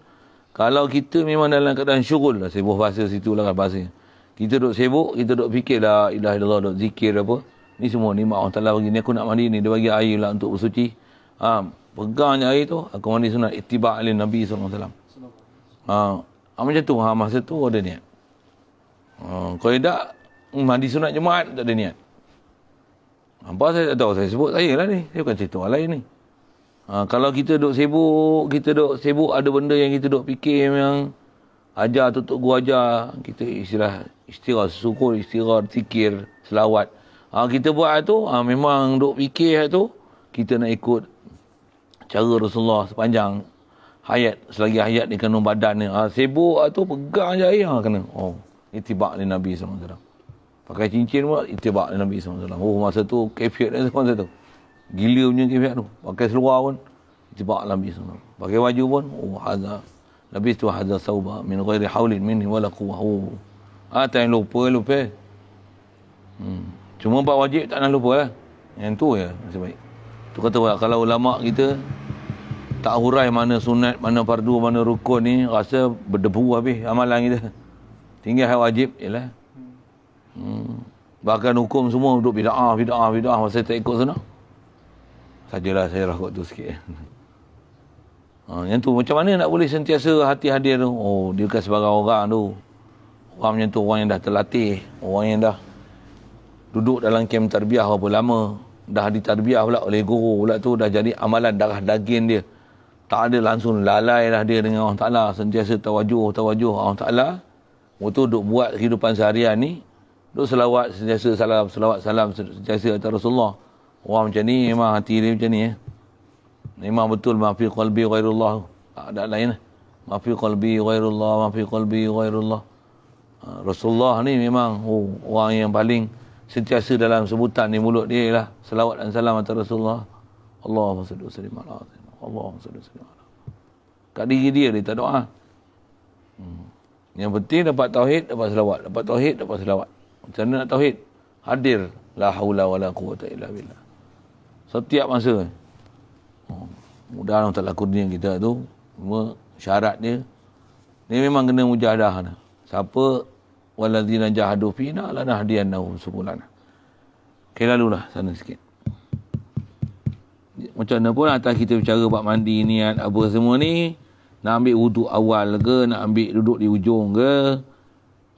Kalau kita memang dalam keadaan syurul lah sibuk bahasa situ lah kan bahasa. Kita duduk sibuk, kita duduk fikir lah ilah ilah duduk zikir apa. Ni semua ni mak Allah Ta'ala bagi ni aku nak mandi ni. Dia bagi air lah untuk bersuci. Haa. Ah, pegang je air tu aku mandi sunat ittiba ali nabi sallallahu alaihi wasallam ha ah, macam tu ha masa tu ada niat ha kalau tak mandi sunat jumaat tak ada niat apa saya tak tahu saya sebut saya lah ni saya bukan cerita orang lain ni ha, kalau kita duk sibuk kita duk sibuk ada benda yang kita duk fikir yang ajar tutup gua ajar kita istirah istirah syukur istirah fikir selawat ha, kita buat tu ha, memang duk fikir tu kita nak ikut cara Rasulullah sepanjang hayat selagi hayat di kena badan ni ha, sibuk ha, tu pegang je ayah ha, kena oh itibak ni Nabi SAW pakai cincin pun itibak ni Nabi SAW oh masa tu kefiat ni masa tu gila punya kefiat tu pakai seluar pun itibak Nabi SAW pakai baju pun oh haza Nabi tu haza sauba min ghairi hawlin minni wala quwah oh ha, tak yang lupa lupa hmm. cuma empat wajib tak nak lupa lah yang tu ya masih baik tu kata kalau ulama kita tak hurai mana sunat, mana fardu, mana rukun ni rasa berdebu habis amalan kita. Tinggal hal wajib ialah. Hmm. Bahkan hukum semua duduk bida'ah, bida'ah, bida'ah masa tak ikut sunat. Sajalah saya rahut tu sikit. Eh. Ha, yang tu macam mana nak boleh sentiasa hati hadir tu? Oh, dia kan sebagai orang tu. Orang macam tu orang yang dah terlatih. Orang yang dah duduk dalam kem tarbiah berapa lama. Dah ditarbiah pula oleh guru pula tu. Dah jadi amalan darah daging dia tak ada langsung lalai lah dia dengan Allah Ta'ala sentiasa tawajuh tawajuh Allah Ta'ala waktu duk buat kehidupan seharian ni duk selawat sentiasa salam selawat salam sentiasa atas Rasulullah orang macam ni memang hati dia macam ni eh. memang betul maafi qalbi ghairullah tak ada lain lah eh. maafi qalbi ghairullah maafi qalbi ghairullah ha, Rasulullah ni memang oh, orang yang paling sentiasa dalam sebutan ni mulut dia lah selawat dan salam atas Rasulullah Allahumma salli wa Allah SWT. Kat diri dia dia tak doa. Hmm. Yang penting dapat tauhid, dapat selawat. Dapat tauhid, dapat selawat. Macam mana nak tauhid? Hadir. La hawla wa la quwata illa billah. Setiap masa. Oh. Mudah lah taklah kurnia kita tu. Cuma syarat dia. Ni memang kena mujahadah. Lah. Siapa? Waladzina jahadu fina lana hadiannahu subulana. Okay, lalulah sana sikit macam mana pun atas kita bicara buat mandi niat apa semua ni nak ambil wuduk awal ke nak ambil duduk di ujung ke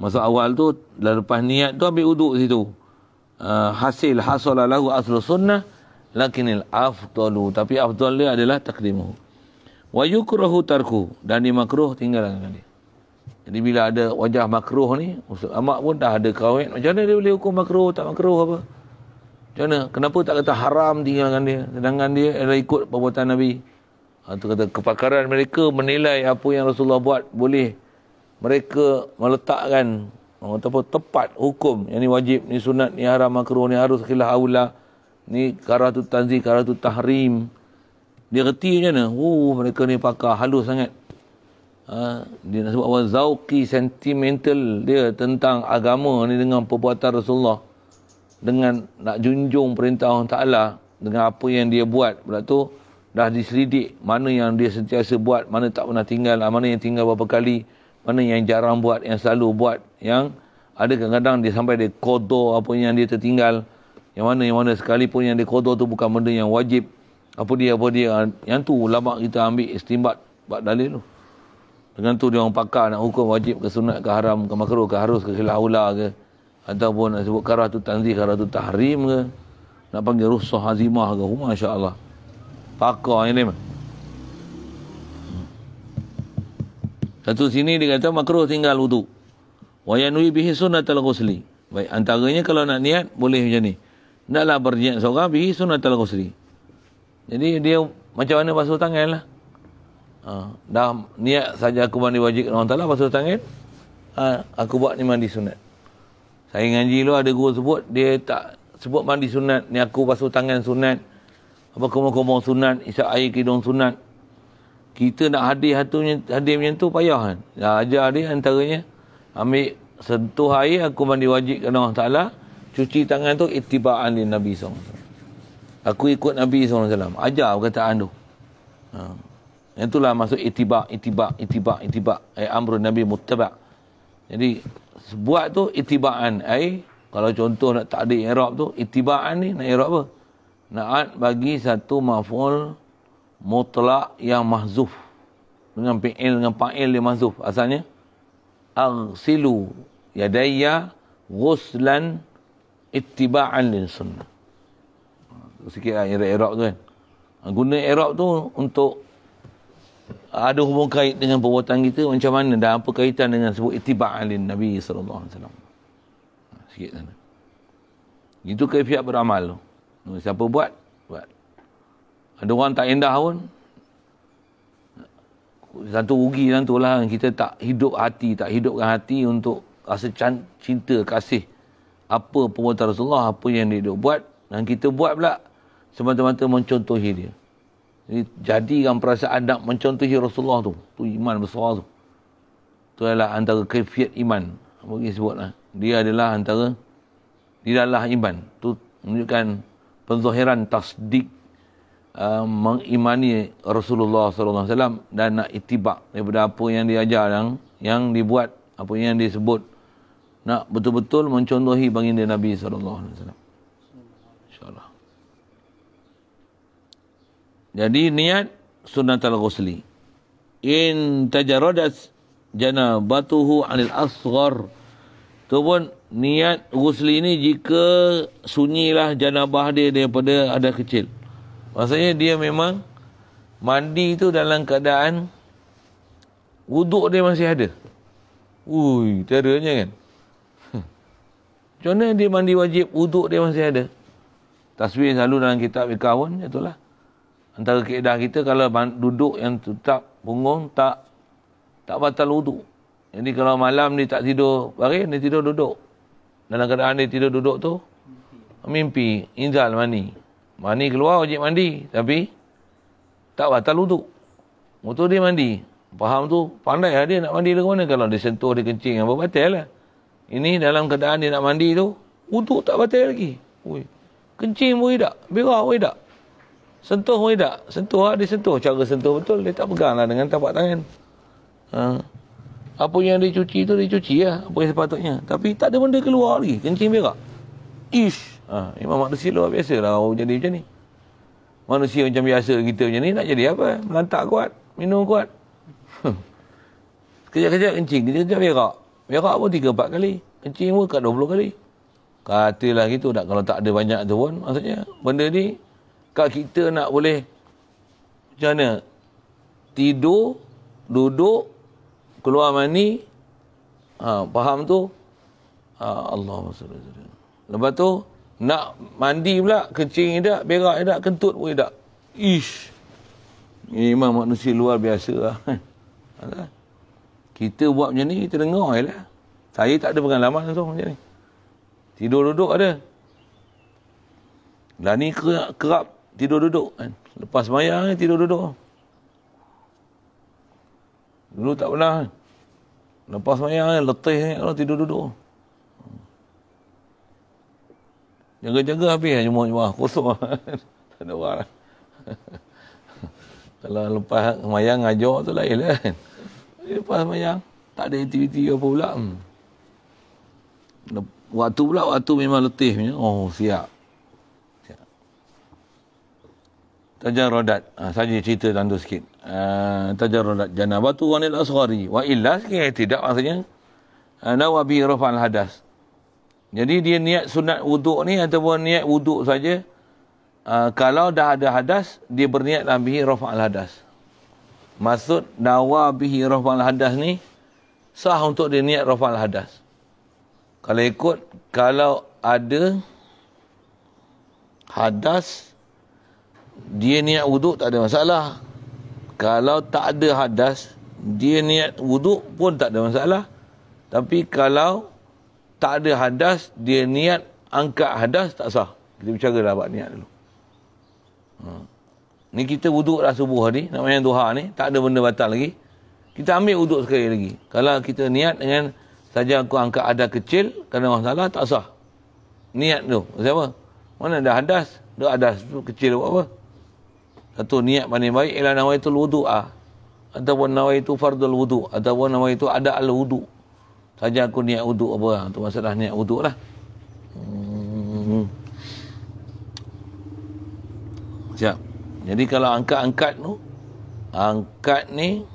masa awal tu dah lepas niat tu ambil wuduk situ uh, hasil hasil lahu aslu sunnah lakinil afdalu tapi afdal dia adalah takdimuhu wa yukrahu tarku dan dimakruh tinggalkan dia jadi bila ada wajah makruh ni Ustaz Ahmad pun dah ada kawin Macam mana dia boleh hukum makruh tak makruh apa macam mana? Kenapa tak kata haram tinggalkan dia? Sedangkan dia ada ikut perbuatan Nabi. Itu ha, kata kepakaran mereka menilai apa yang Rasulullah buat boleh. Mereka meletakkan ataupun tepat hukum. Yang ni wajib, ni sunat, ni haram, makruh, ni harus, khilah, awla. Ni karah tu tanzi, karah tu tahrim. Dia reti macam mana? Oh, mereka ni pakar halus sangat. Ha, dia nak sebut apa? Zawqi sentimental dia tentang agama ni dengan perbuatan Rasulullah dengan nak junjung perintah Allah Ta'ala dengan apa yang dia buat pula tu dah diselidik mana yang dia sentiasa buat mana tak pernah tinggal ah, mana yang tinggal berapa kali mana yang jarang buat yang selalu buat yang ada kadang-kadang dia sampai dia kodo apa yang dia tertinggal yang mana yang mana sekali pun yang dia kodo tu bukan benda yang wajib apa dia apa dia ah, yang tu lama kita ambil istimbat buat dalil tu dengan tu dia orang pakar nak hukum wajib ke sunat ke haram ke makruh ke harus ke khilaf ke ataupun nak sebut karah tu tanzih karah tu tahrim ke nak panggil rusuh hazimah ke rumah oh, insyaallah pakar ini man. satu sini dia kata makruh tinggal wudu wa yanwi bihi sunnatul ghusli baik antaranya kalau nak niat boleh macam ni Naklah berniat seorang bihi sunnatul ghusli jadi dia macam mana basuh tangan lah ha, dah niat saja aku mandi wajib Allah Taala basuh tangan ha, aku buat ni mandi sunat saya ngaji lo ada guru sebut dia tak sebut mandi sunat ni aku basuh tangan sunat apa kumur-kumur sunat isap air kidung sunat kita nak hadir hatunya hadir macam tu payah kan dah ajar dia antaranya ambil sentuh air aku mandi wajib kena Allah Ta'ala cuci tangan tu itibaan di Nabi SAW aku ikut Nabi SAW ajar perkataan tu ha. Yang itulah maksud itibak, itibak, itibak, itibak. Ayat eh, amrun Nabi Muttabak. Jadi, buat tu itibaan eh kalau contoh nak takdir i'rab tu itibaan ni nak i'rab apa naat bagi satu maf'ul mutlaq yang mahzuf dengan fi'il dengan fa'il dia mahzuf asalnya aghsilu yadayya ghuslan ittiba'an lin sunnah sikit lah i'rab tu kan guna i'rab tu untuk ada hubung kait dengan perbuatan kita macam mana dan apa kaitan dengan sebut itiba' alin Nabi sallallahu alaihi wasallam. Sikit sana. Itu kaifiat beramal tu. Siapa buat? Buat. Ada orang tak indah pun. Satu rugi dan lah tu lah. Kita tak hidup hati, tak hidupkan hati untuk rasa cinta, kasih. Apa perbuatan Rasulullah, apa yang dia buat. Dan kita buat pula semata-mata mencontohi dia. Jadi jadikan perasaan nak mencontohi Rasulullah tu. Tu iman besar tu. Tu adalah antara kefiat iman. Mungkin sebut lah. Dia adalah antara dialah iman. Tu menunjukkan penzahiran tasdik uh, mengimani Rasulullah SAW dan nak itibak daripada apa yang diajar yang, yang dibuat apa yang disebut nak betul-betul mencontohi baginda Nabi SAW. Jadi niat sunnatul ghusli. In tajarodas jana batuhu anil asgar Tu pun niat ghusli ini jika sunyilah janabah dia daripada ada kecil. Maksudnya dia memang mandi itu dalam keadaan wuduk dia masih ada. Ui, teranya kan. Hmm. Macam mana dia mandi wajib, wuduk dia masih ada. Tasbih selalu dalam kitab ikawan, itulah antara keedah kita kalau duduk yang tetap punggung tak tak batal wuduk. Jadi kalau malam ni tak tidur hari ni tidur duduk. Dalam keadaan dia tidur duduk tu mimpi, inzal mani. Mani keluar wajib mandi tapi tak batal wuduk. Mutu dia mandi. Faham tu? Pandai lah dia nak mandi ke mana. Kalau dia sentuh, dia kencing, apa batal lah. Ini dalam keadaan dia nak mandi tu, wuduk tak batal lagi. Ui. Kencing pun tidak. Berah pun tidak. Sentuh pun tidak. Sentuh lah, dia sentuh. Cara sentuh betul, dia tak pegang lah dengan tapak tangan. Ha. Apa yang dia cuci tu, dia cuci lah. Apa yang sepatutnya. Tapi tak ada benda keluar lagi. Kencing berak. Ish. Ha. Imam manusia luar biasa lah orang jadi macam ni. Manusia macam biasa kita macam ni, nak jadi apa? Melantak kuat. Minum kuat. Hmm. Kejap-kejap kencing. Kejap-kejap berak. Berak pun 3-4 kali. Kencing pun kat 20 kali. Katalah gitu. kalau tak ada banyak tu pun, maksudnya benda ni kalau kita nak boleh macam mana tidur duduk keluar mani ha, faham tu ha, Allah SWT lepas tu nak mandi pula kencing tidak berak tidak kentut pun tidak ish memang manusia luar biasa lah. kita buat macam ni kita dengar je lah saya tak ada pengalaman langsung macam ni tidur duduk ada dan lah ni kerap tidur duduk kan. Lepas sembahyang kan, tidur duduk. Dulu tak pernah. Kan? Lepas sembahyang kan, letih kan tidur duduk. Jaga-jaga habis kan jumpa-jumpa. Kosong Tak ada orang. Kalau lepas sembahyang ngajak tu lain lah kan. Lepas sembahyang tak ada aktiviti apa pula. Hmm. Waktu pula waktu memang letih. Oh siap. Tajarodat. Ha, saja cerita tuan tu sikit. Uh, ha, tajarodat jana batu wanil asghari. Wa illa sikit yang tidak maksudnya. Uh, Nawabi rafal hadas. Jadi dia niat sunat wuduk ni ataupun niat wuduk saja. Uh, kalau dah ada hadas, dia berniat lah bihi rafal hadas. Maksud nawabihi rafal hadas ni sah untuk dia niat rafal hadas. Kalau ikut, kalau ada hadas dia niat wuduk tak ada masalah. Kalau tak ada hadas, dia niat wuduk pun tak ada masalah. Tapi kalau tak ada hadas, dia niat angkat hadas tak sah. Kita bicara dah buat niat dulu. Hmm. Ni kita wuduk dah subuh tadi, nak main duha ni, tak ada benda batal lagi. Kita ambil wuduk sekali lagi. Kalau kita niat dengan saja aku angkat ada kecil, kena masalah tak sah. Niat tu, siapa? Mana ada hadas? Dia ada kecil buat apa? satu niat mana baik ialah nawaitul wudu'a ah. ataupun nawaitu fardul wudu' ataupun itu ada al wudhu'. saja aku niat wudhu' apa lah tu masalah niat wudhu' lah hmm. siap jadi kalau angkat-angkat tu angkat ni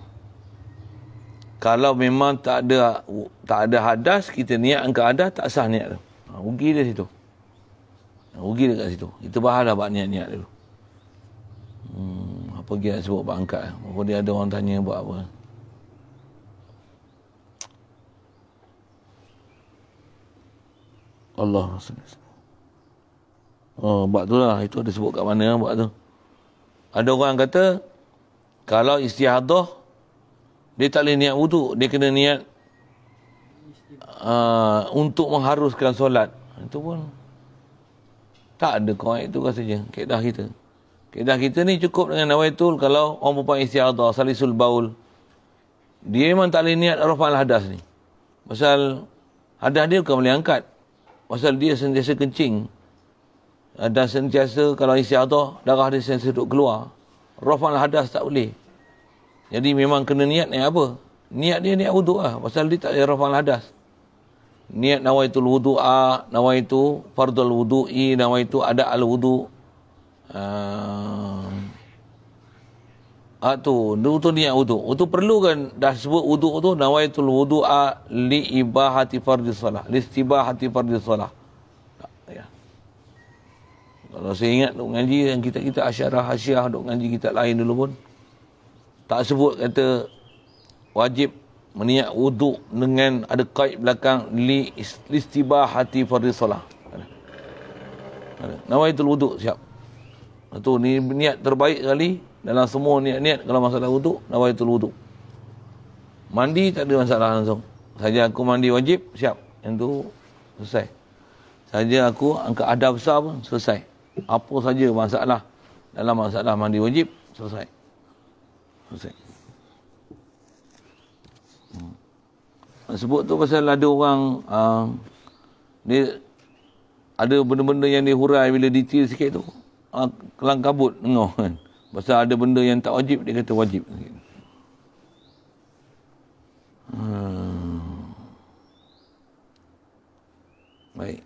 kalau memang tak ada tak ada hadas kita niat angkat hadas tak sah niat tu ha, rugi dia situ rugi dia situ itu bahalah buat niat-niat dia tu pergi lah sebut pangkat Kalau dia ada orang tanya buat apa Allah Oh, buat tu lah. Itu ada sebut kat mana lah buat tu. Ada orang kata, kalau istihadah, dia tak boleh niat wuduk. Dia kena niat uh, untuk mengharuskan solat. Itu pun tak ada kawan itu rasa je. Kedah kita. Kedah kita ni cukup dengan nawaitul kalau orang perempuan istiadah, salisul baul. Dia memang tak boleh niat arafah al-hadas ni. Pasal hadas dia bukan boleh angkat. Pasal dia sentiasa kencing. Ah, dan sentiasa kalau istiadah, darah dia sentiasa duduk keluar. Arafah al-hadas tak boleh. Jadi memang kena niat ni apa? Niat dia niat wuduk lah. Pasal dia tak ada arafah al-hadas. Niat nawaitul wudu'a, nawaitu fardul wudu'i, nawaitul ada al-wudu'. Ah. ah tu, wudu niat wudu. Wudu perlu kan dah sebut wudu tu nawaitul wudu'a li ibahati fardhi solah, li istibahati fardhi solah. Ya. Kalau saya ingat duk ngaji yang kita kita asyarah hasiah duk ngaji kita lain dulu pun tak sebut kata wajib meniat wudu dengan ada kait belakang li istibahati fardhi solah. Nawaitul wudu siap. Itu ni niat terbaik kali dalam semua niat-niat kalau masalah wuduk, nawaitul wuduk. Mandi tak ada masalah langsung. Saja aku mandi wajib, siap. Yang tu selesai. Saja aku angkat adab besar pun selesai. Apa saja masalah dalam masalah mandi wajib, selesai. Selesai. Hmm. Sebut tu pasal ada orang uh, dia ada benda-benda yang dihurai bila detail sikit tu uh, ah, kelangkabut tengok kan. Pasal ada benda yang tak wajib, dia kata wajib. Hmm. Baik.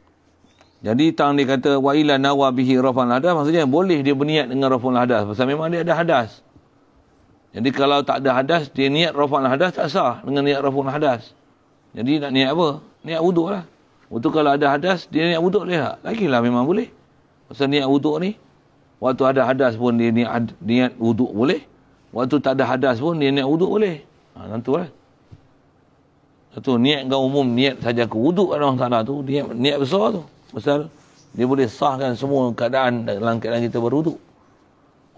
Jadi tang dia kata wa ila nawa bihi rafal hadas maksudnya boleh dia berniat dengan rafal hadas pasal memang dia ada hadas. Jadi kalau tak ada hadas dia niat rafal hadas tak sah dengan niat rafal hadas. Jadi nak niat apa? Niat wuduklah. Wuduk lah. kalau ada hadas dia niat wuduk dia tak? Lagilah memang boleh. Pasal niat wuduk ni Waktu ada hadas pun dia niat, niat wuduk boleh. Waktu tak ada hadas pun dia niat wuduk boleh. Ha, tentu lah. Satu niat kau umum, niat saja ke wuduk ada orang sana tu. Niat, niat besar tu. Pasal dia boleh sahkan semua keadaan dalam keadaan kita beruduk.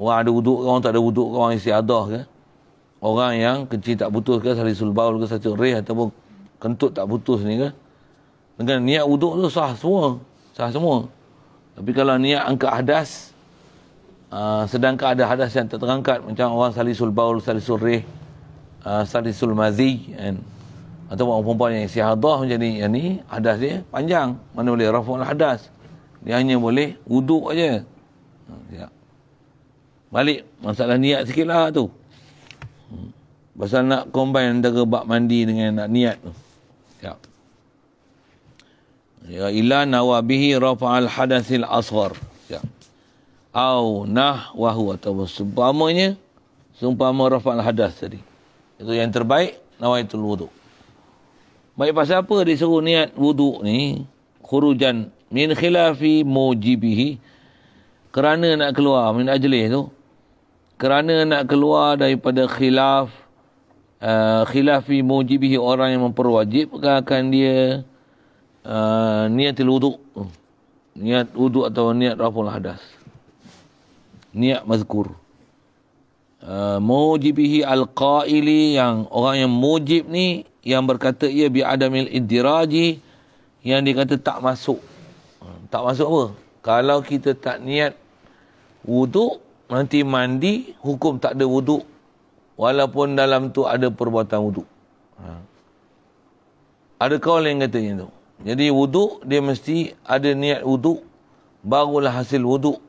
Orang ada wuduk orang tak ada wuduk orang isi adah ke. Orang yang kecil tak putus ke, sari sulbaul ke, satu reh ataupun kentut tak putus ni ke. Dengan niat wuduk tu sah semua. Sah semua. Tapi kalau niat angka hadas, Ah, sedangkan ada hadas yang tak terangkat macam orang salisul baul, salisul rih, uh, salisul mazi kan. Atau orang perempuan yang sihadah macam ni, yang ni hadas dia panjang. Mana boleh rafu'ul hadas. Dia hanya boleh uduk aja. Ah, ya. Balik masalah niat sikitlah tu. Hmm. Pasal nak combine antara bab mandi dengan nak niat tu. Ya. Ya ila nawabihi rafa'al hadasil asghar. Ya au nah wahu atau seumpamanya seumpama rafa'al hadas tadi. Itu yang terbaik nawaitul wudu. Baik pasal apa disuruh niat wuduk ni khurujan min khilafi mujibihi kerana nak keluar min ajli tu kerana nak keluar daripada khilaf uh, khilafi mujibihi orang yang memperwajibkan akan dia uh, niat wuduk niat wuduk atau niat raful hadas niat mazkur. Uh, mujibihi al-qaili yang orang yang mujib ni yang berkata ia bi adamil idraji yang dikata tak masuk. Hmm, tak masuk apa? Kalau kita tak niat wuduk nanti mandi hukum tak ada wuduk walaupun dalam tu ada perbuatan wuduk. Ha. Ada kau yang kata macam tu. Jadi wuduk dia mesti ada niat wuduk barulah hasil wuduk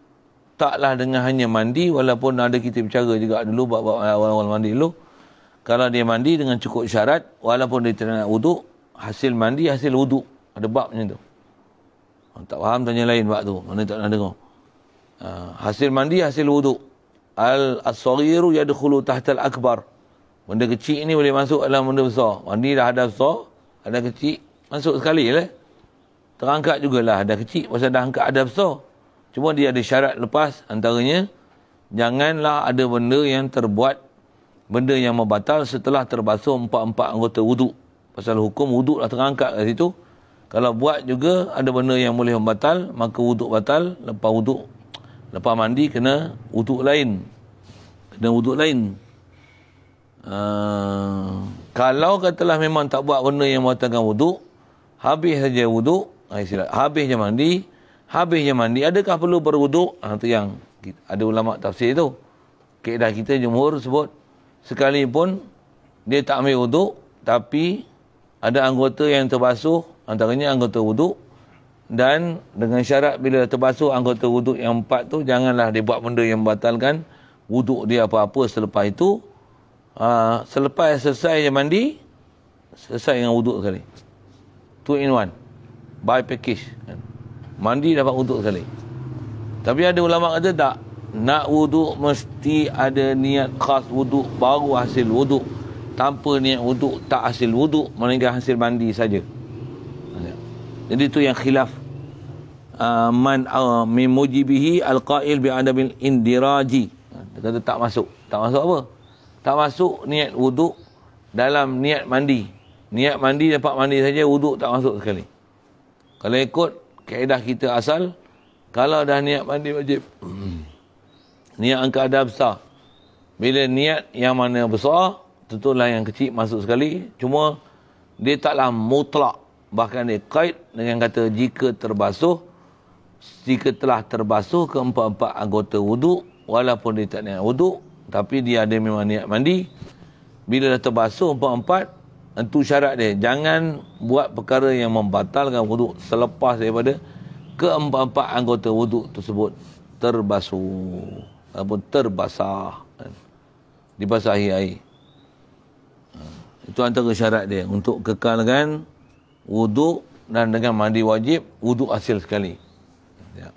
taklah dengan hanya mandi walaupun ada kita bicara juga dulu awal-awal mandi dulu kalau dia mandi dengan cukup syarat walaupun dia tidak nak wuduk hasil mandi hasil wuduk ada bab macam tu tak faham tanya lain bab tu mana tak nak dengar ha, hasil mandi hasil wuduk al asghiru yadkhulu tahta al akbar benda kecil ni boleh masuk dalam benda besar mandi dah ada besar ada kecil masuk sekali lah terangkat jugalah ada kecil pasal dah angkat ada besar Cuma dia ada syarat lepas antaranya janganlah ada benda yang terbuat benda yang membatal setelah terbasuh empat-empat anggota wuduk. Pasal hukum wuduk lah terangkat kat situ. Kalau buat juga ada benda yang boleh membatal, maka wuduk batal, lepas wuduk lepas mandi kena wuduk lain. Kena wuduk lain. Uh, kalau katalah memang tak buat benda yang membatalkan wuduk, habis saja wuduk, ah, habis saja mandi, habisnya mandi adakah perlu berwuduk ha, tu yang ada ulama tafsir itu kaedah kita jumhur sebut sekalipun dia tak ambil wuduk tapi ada anggota yang terbasuh antaranya anggota wuduk dan dengan syarat bila terbasuh anggota wuduk yang empat tu janganlah dia buat benda yang membatalkan wuduk dia apa-apa selepas itu ha, selepas selesai dia mandi selesai dengan wuduk sekali two in one by package kan Mandi dapat wuduk sekali. Tapi ada ulama kata tak. Nak wuduk mesti ada niat khas wuduk baru hasil wuduk. Tanpa niat wuduk tak hasil wuduk. Mereka hasil mandi saja. Jadi itu yang khilaf. Uh, man uh, min mujibihi al-qail bi'adabil indiraji. Dia kata tak masuk. Tak masuk apa? Tak masuk niat wuduk dalam niat mandi. Niat mandi dapat mandi saja. Wuduk tak masuk sekali. Kalau ikut kaedah kita asal kalau dah niat mandi wajib niat angka ada besar bila niat yang mana besar tentulah yang kecil masuk sekali cuma dia taklah mutlak bahkan dia kait dengan kata jika terbasuh jika telah terbasuh keempat-empat anggota wuduk walaupun dia tak niat wuduk tapi dia ada memang niat mandi bila dah terbasuh empat-empat itu syarat dia. Jangan buat perkara yang membatalkan wuduk selepas daripada keempat-empat anggota wuduk tersebut terbasuh ataupun terbasah dibasahi air. Itu antara syarat dia untuk kekalkan wuduk dan dengan mandi wajib wuduk hasil sekali. Ya.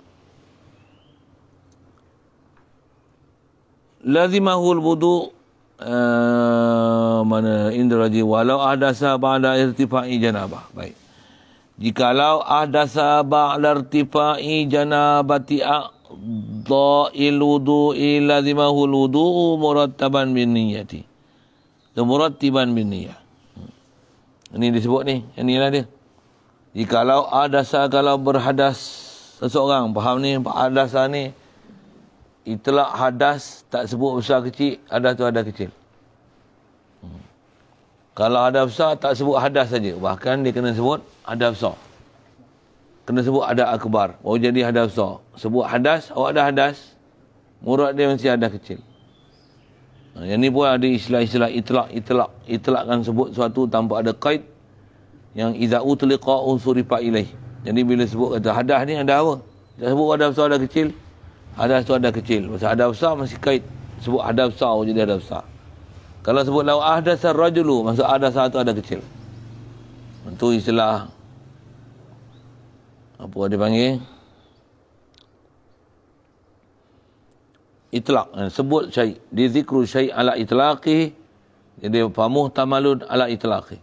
Lazimahul wuduk Eh, mana indraji walau ahdasa ba'da irtifai janabah. Baik. Jikalau ahdasa ba'da irtifai janabati dha'il wudu ila dimahu wudu murattaban bin niyyati. Dan murattiban bin niyyah. Ini disebut ni, inilah dia. Jikalau ahdasa kalau berhadas seseorang, faham ni? Ahdasa ni, itlak hadas tak sebut besar kecil, ada tu ada kecil. Hmm. Kalau ada besar tak sebut hadas saja, bahkan dia kena sebut hadas besar. Kena sebut ada akbar, baru oh, jadi hadas besar. Sebut hadas, awak ada hadas, murad dia mesti ada kecil. Nah, yang ni pun ada istilah-istilah itlak, itlak, kan sebut sesuatu tanpa ada kait yang idza utliqa unsurifa ilaih. Jadi bila sebut kata hadas ni ada apa? Tak sebut ada besar ada kecil, ada tu ada kecil. Masa ada besar masih kait sebut ada besar jadi ada besar. Kalau sebut lau ada sarajulu maksud ada satu ada kecil. Itu istilah apa dia panggil? Itlaq sebut syai di zikru syai ala itlaqi jadi pamuh tamalun ala itlaqi.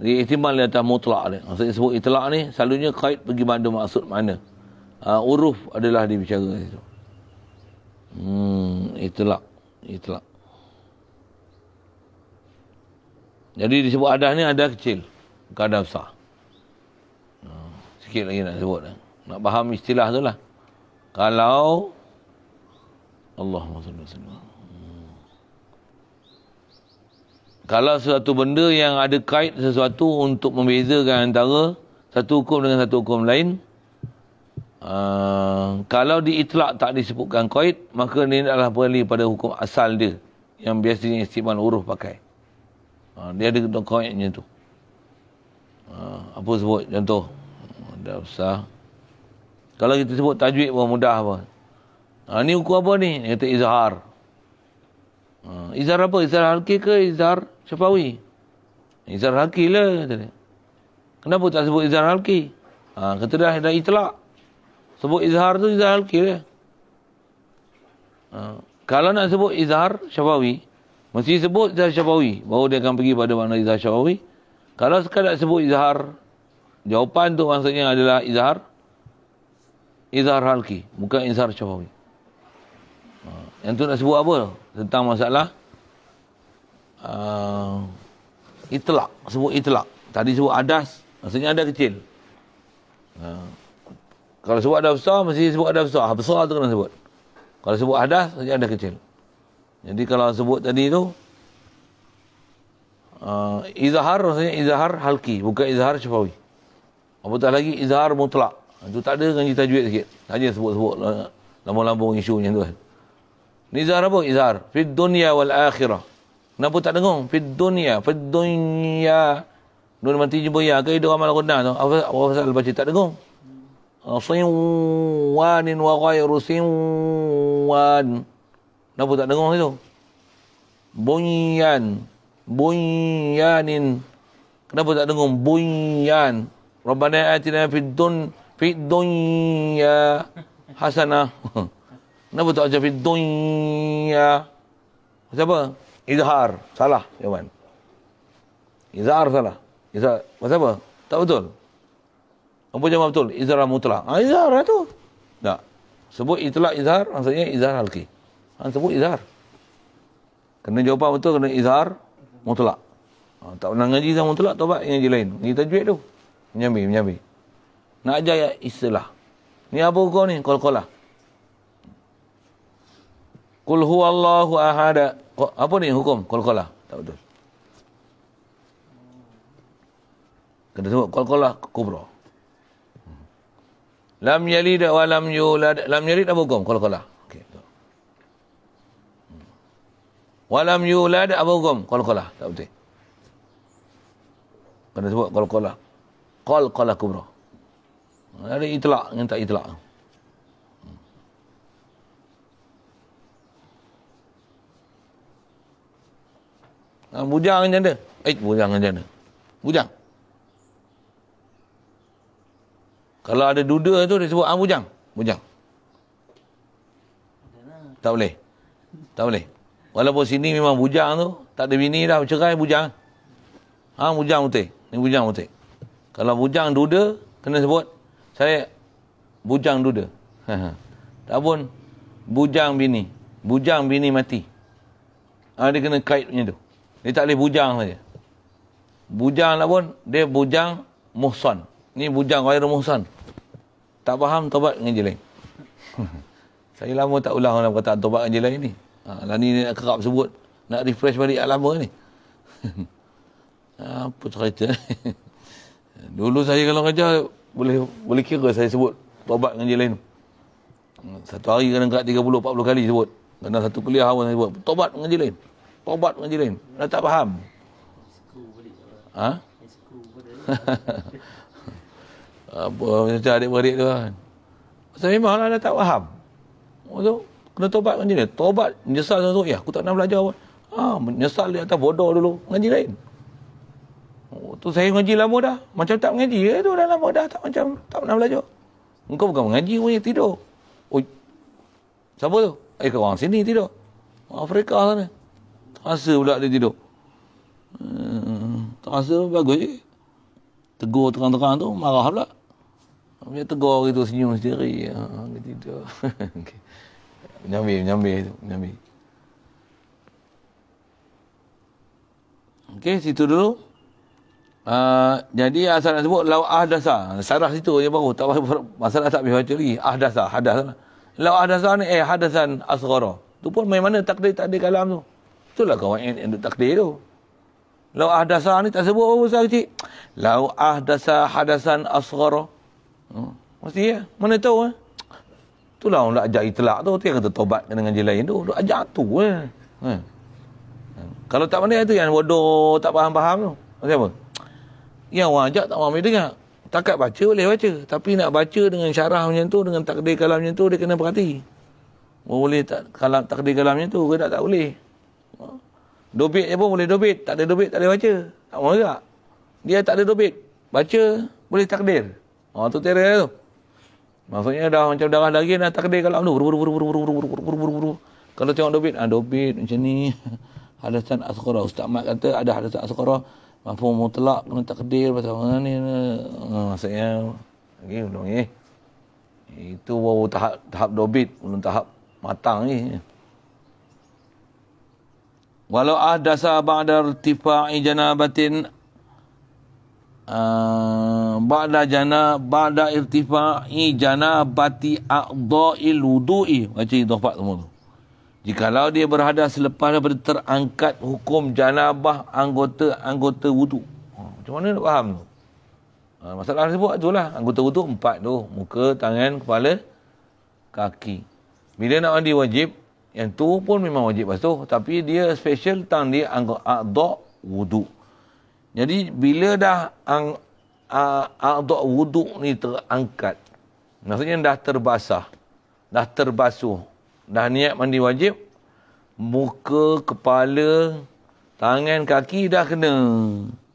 Jadi ihtimal dia tak mutlak Maksudnya sebut itlaq ni selalunya kait pergi mana maksud mana. Maksud, uh, uruf adalah dibicarakan itu. Hmm, itulah. Itulah. Jadi disebut ada ni ada kecil. Bukan adah besar. Ah, sikit lagi nak sebut. Eh. Nak faham istilah tu lah. Kalau Allahumma sallallahu alaihi wasallam. Hmm. Kalau sesuatu benda yang ada kait sesuatu untuk membezakan antara satu hukum dengan satu hukum lain, Ah, kalau di itlak tak disebutkan koid maka ini adalah berli pada hukum asal dia yang biasanya istimal uruf pakai uh, dia ada contoh qaidnya tu uh, apa sebut contoh dah besar kalau kita sebut tajwid pun mudah apa uh, ni hukum apa ni dia kata izhar uh, izhar apa izhar halki ke izhar syafawi izhar halki lah kenapa tak sebut izhar halki ha, uh, kata dah, dah itlak sebut izhar tu izhar al-kil ya? ha. kalau nak sebut izhar syabawi mesti sebut izhar syabawi baru dia akan pergi pada makna izhar syabawi kalau sekadar sebut izhar jawapan tu maksudnya adalah izhar izhar halki bukan izhar syabawi ha. yang tu nak sebut apa tentang masalah uh, ha, itlak sebut itlak tadi sebut adas maksudnya ada kecil ha. Kalau sebut ada besar, mesti sebut ada besar. Ha, besar tu kena sebut. Kalau sebut ada, mesti ada kecil. Jadi kalau sebut tadi tu, uh, izhar maksudnya izhar halki, bukan izhar syafawi. tak lagi izhar mutlak. Itu ah, tak ada dengan cerita juit sikit. Saja sebut-sebut lah, lambung-lambung isunya tu. Kan. Ni izhar apa? Izhar. Fi dunia wal akhirah. Kenapa tak dengar? Fi dunia. Fi dunia. Nun mati jumpa ya. Kau hidup amal kundah tu. Apa pasal baca tak dengar? Sinwanin wa ghairu sinwan. Kenapa tak dengar itu. Bunyan. Bunyanin. Kenapa tak dengar? Bunyan. Rabbana atina fid dun fi dunya hasanah. Kenapa tak ajar fi dunya? apa? Izhar. Salah. Jawapan. Izhar salah. Izhar. Apa? Tak betul. Apa jawab betul? Izhar mutlaq. Ah izhar lah tu. Tak. Sebut itulah izhar maksudnya izhar halki. Ah sebut izhar. Kena jawapan betul kena izhar mutlaq. Ha, tak pernah ngaji izhar mutlak tobat yang lain. Ni tajwid tu. Menyambi menyambi. Nak ajar ya istilah. Ni apa kau ni? Kol-kolah. Kul allahu ahada. Apa ni hukum? Kol-kolah. Tak betul. Kena sebut kol-kolah kubrah. Lam yalid wa walam yulad. Lam yalid apa hukum? Qalqala. Okey. Hmm. Walam lam yulad apa hukum? Qalqala. Tak betul. Kena sebut qalqala. Qalqala kubro. Ada itlak yang tak itlak. Hmm. Ah, bujang macam mana? Eh, bujang macam mana? Bujang. Kalau ada duda tu dia sebut ah bujang, Tak boleh. Tak boleh. Walaupun sini memang bujang tu, tak ada bini dah bercerai bujang. Ah bujang putih. Ni bujang putih. Kalau bujang duda kena sebut saya bujang duda. tak pun bujang bini. Bujang bini mati. Ah dia kena kait punya tu. Dia tak boleh bujang saja. Bujang lah pun dia bujang muhsan. Ni bujang Raya Muhsan. Tak faham, tobat dengan jelain. Saya lama tak ulang dalam kata tobat dengan jelain ni. Ha, lah ni nak kerap sebut. Nak refresh balik yang lama ni. Apa cerita Dulu saya kalau kerja, boleh boleh kira saya sebut tobat dengan jelain. Satu hari kadang-kadang 30-40 kali sebut. Kena satu kuliah awal saya sebut. Tobat dengan jelain. Tobat dengan jelain. Dah tak faham. Ha? uh, adik-beradik tu kan. Sebab so, memanglah dia tak faham. Oh, tu, kena tobat dengan dia. Tobat, menyesal tu. Ya, aku tak nak belajar pun. Ha, menyesal dia atas bodoh dulu. Ngaji lain. Oh, tu saya ngaji lama dah. Macam tak mengaji. Ya, tu dah lama dah. Tak macam tak nak belajar. Engkau bukan mengaji pun yang tidur. Oh, siapa tu? Eh, kau orang sini tidur. Afrika sana. Terasa pula dia tidur. Hmm, terasa bagus je. Tegur terang-terang tu, marah pula. Dia tegur hari tu senyum sendiri. Ha, dia tidur. okay. Menyambil, menyambil Okey, situ dulu. Uh, jadi asal nak sebut lau ah dasar. Sarah situ je baru. Tak baru masalah tak boleh baca lagi. Ah dasar, hadas. Ah lau ah dasar ni eh hadasan ah asghara. Tu pun main mana takdir tak ada kalam tu. Itulah kawan yang takdir tu. Lau ah dasar ni tak sebut apa besar kecil. Lau ah dasar hadasan ah asghara. Oh. Mesti ya. Mana tahu eh? Itulah orang nak ajak itlak tu. Dia kata taubat dengan jilai itu. Dia ajak tu eh. eh. Kalau tak pandai tu yang bodoh tak faham-faham tu. Maksud apa? Yang orang ajak tak faham dia dengar. Takat baca boleh baca. Tapi nak baca dengan syarah macam tu. Dengan takdir kalam macam tu. Dia kena berhati. Boleh tak kalam, takdir kalam macam tu. Ke tak, tak boleh. Dobit je pun boleh dobit. Tak ada dobit tak boleh baca. Tak boleh tak Dia tak ada dobit. Baca boleh takdir. Ha tu terer tu. Maksudnya dah macam darah lagi dah takde kalau tu buru buru buru buru buru buru buru buru buru. Kalau tengok dobit, ah dobit macam ni. Hadasan asqara Ustaz Mat kata ada hadasan asqara mampu mutlak kena takdir pasal mana ni. Ha, maksudnya lagi okay, belum eh. Itu baru tahap tahap dobit belum tahap matang ni. Walau ah dasar ba'da irtifa'i janabatin Ah, ba'da jana ba'da irtifa'i jana bati a'dha'il wudu'i macam itu dapat semua tu jikalau dia berhadas selepas daripada terangkat hukum bah anggota-anggota wudu ah, macam mana nak faham tu ah, masalah dia buat tu lah anggota wudu empat tu muka, tangan, kepala kaki bila nak mandi wajib yang tu pun memang wajib lepas tu tapi dia special tang dia anggota a'dha' wudu' Jadi bila dah ang uh, wudu ni terangkat, maksudnya dah terbasah, dah terbasuh, dah niat mandi wajib, muka, kepala, tangan, kaki dah kena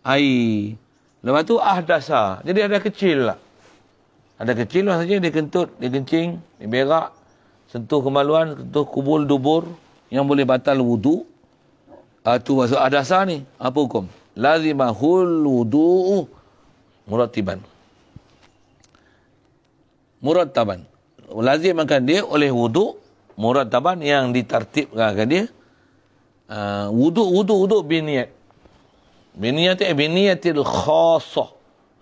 air. Lepas tu ah dasa, Jadi ada kecil lah. Ada kecil maksudnya dia kentut, dia kencing, dia berak, sentuh kemaluan, sentuh kubul, dubur yang boleh batal wudu. Itu ah, uh, maksud ah dasar ni. Apa hukum? lazimahul wudu'u muratiban, murataban. Lazim akan dia oleh wudu' murataban yang ditartibkan dia. Uh, wudu' wudu' wudu' biniat, biniat eh, biniatil khasah.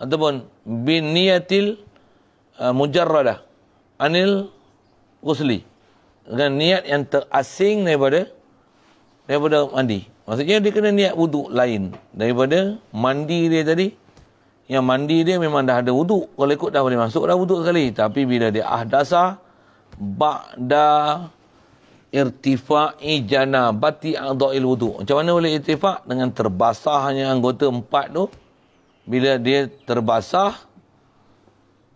Ataupun biniatil uh, mujarradah. Anil Rusli. Dengan niat yang terasing daripada daripada mandi. Maksudnya dia kena niat wuduk lain daripada mandi dia tadi. Yang mandi dia memang dah ada wuduk. Kalau ikut dah boleh masuk dah wuduk sekali. Tapi bila dia ahdasa, ba'da irtifa'i jana bati adha'il wuduk. Macam mana boleh irtifa' dengan terbasahnya anggota empat tu. Bila dia terbasah,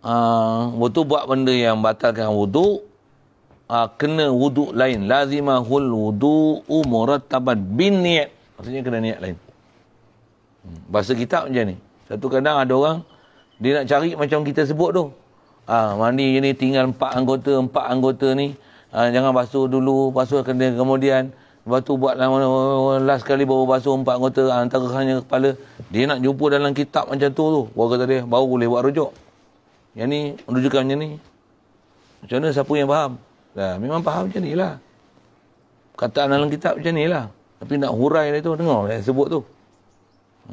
uh, ah, betul buat benda yang batalkan wuduk, uh, kena wuduk lain lazimahul wudu murattaban bin niat maksudnya kena niat lain hmm. bahasa kitab macam ni satu kadang ada orang dia nak cari macam kita sebut tu ah mandi ni tinggal empat anggota empat anggota ni ah, jangan basuh dulu basuh kena kemudian lepas tu buat last kali baru basuh empat anggota ah, antara hanya kepala dia nak jumpa dalam kitab macam tu tu orang kata dia baru boleh buat rujuk yang ni rujukan macam ni macam mana siapa yang faham Nah, memang faham macam ni lah. Kata dalam kitab macam ni lah. Tapi nak hurai dia tu, tengok saya eh, sebut tu.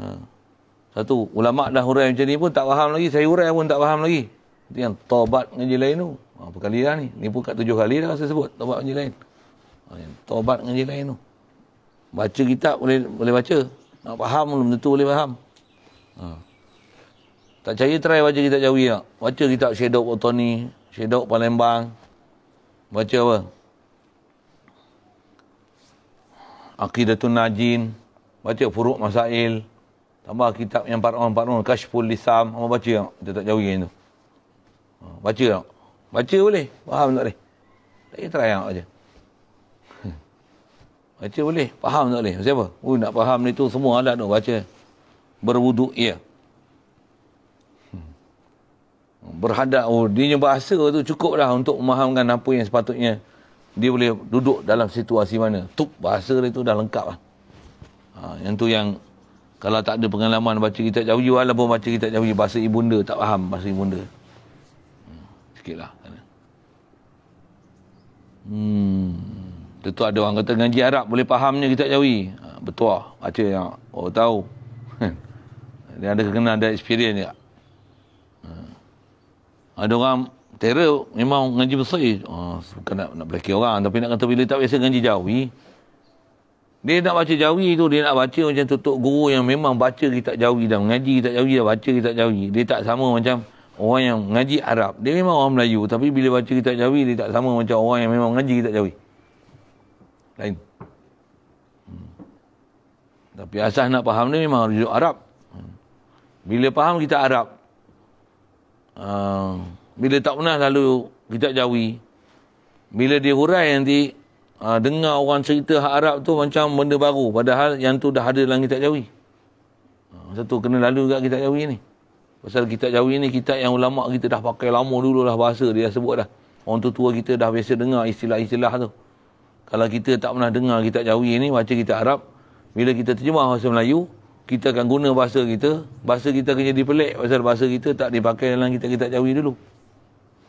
Ha. Satu, ulama' dah hurai macam ni pun tak faham lagi. Saya hurai pun tak faham lagi. Itu yang tobat ngaji lain tu. Ha, apa kali dah ni? Ni pun kat tujuh kali dah saya sebut. Tobat ngaji lain. Ha, yang tobat ngaji lain tu. Baca kitab boleh boleh baca. Nak faham belum tentu boleh faham. Ha. Tak cari try baca kitab jawi tak? Baca kitab Shadow Otoni, Shadow Palembang. Baca apa? Aqidatun Najin. Baca Furuk Masail. Tambah kitab yang empat orang, empat orang. Kashful Lisam. Kamu baca tak? Kita tak jauh yang tu. Ha, baca tak? Baca boleh. Faham tak boleh? Tak kira terayang saja. Hmm. Baca boleh. Faham tak boleh? Siapa? Uy, oh, nak faham ni tu semua alat tu. Baca. Berwuduk, ya. Yeah berhadap oh, dia bahasa tu cukup dah untuk memahamkan apa yang sepatutnya dia boleh duduk dalam situasi mana tup bahasa dia tu dah lengkap lah ha, yang tu yang kalau tak ada pengalaman baca kita jawi walaupun baca kita jawi bahasa ibunda tak faham bahasa ibunda hmm, sikit lah hmm. tentu ada orang kata ngaji Arab boleh fahamnya kita jawi ha, betul lah baca yang orang tahu dia ada kena ada experience dia ada orang terror memang ngaji besar eh. Oh, bukan nak, nak belaki orang tapi nak kata bila tak biasa ngaji jawi dia nak baca jawi tu dia nak baca macam tutup guru yang memang baca kita jawi dah ngaji kita jawi dah baca kita jawi dia tak sama macam orang yang ngaji Arab dia memang orang Melayu tapi bila baca kita jawi dia tak sama macam orang yang memang ngaji kita jawi lain hmm. tapi asas nak faham ni memang rujuk Arab hmm. bila faham kita Arab uh, bila tak pernah lalu kita jawi bila dia hurai nanti uh, dengar orang cerita hak Arab tu macam benda baru padahal yang tu dah ada dalam kitab jawi uh, ah, satu kena lalu juga kitab jawi ni pasal kitab jawi ni kitab yang ulama kita dah pakai lama dulu lah bahasa dia sebut dah orang tu tua kita dah biasa dengar istilah-istilah tu kalau kita tak pernah dengar kitab jawi ni baca kitab Arab bila kita terjemah bahasa Melayu kita akan guna bahasa kita, bahasa kita akan jadi pelik pasal bahasa kita tak dipakai dalam kita kita jauhi dulu.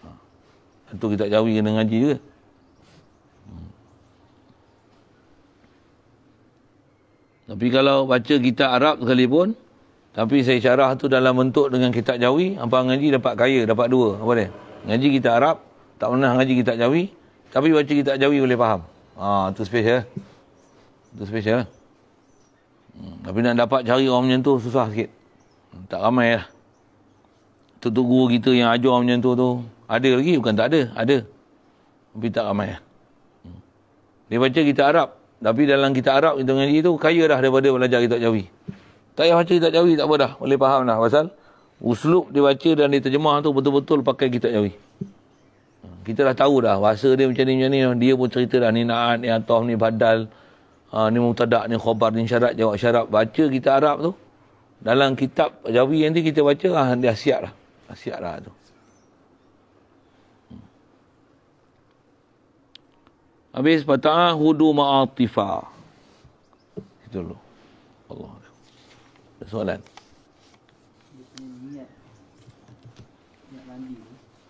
Ha. Itu kita jauhi dengan ngaji juga. Hmm. Tapi kalau baca kitab Arab sekalipun, tapi saya syarah tu dalam bentuk dengan kitab Jawi, apa ngaji dapat kaya, dapat dua. Apa dia? Ngaji kitab Arab, tak pernah ngaji kitab Jawi, tapi baca kitab Jawi boleh faham. Ah, ha, tu special. Tu special. Hmm, tapi nak dapat cari orang macam tu susah sikit. Tak ramai lah. Tutup guru kita yang ajar orang macam tu tu. Ada lagi? Bukan tak ada. Ada. Tapi tak ramai lah. Hmm. Dia baca kita Arab. Tapi dalam kita Arab kita ngaji tu kaya dah daripada belajar kita jawi. Tak payah baca kita jawi tak apa dah. Boleh faham dah. Pasal uslub dia baca dan dia terjemah tu betul-betul pakai kita jawi. Hmm, kita dah tahu dah bahasa dia macam ni macam ni. Dia pun cerita dah ni naat, ni atof, ni badal ha, ni mutadak ni khabar ni syarat jawab syarat baca kita Arab tu dalam kitab Jawi nanti kita baca ah, lah dia siap lah siap lah tu hmm. habis patah ah, hudu ma'atifa itu dulu Allah ada soalan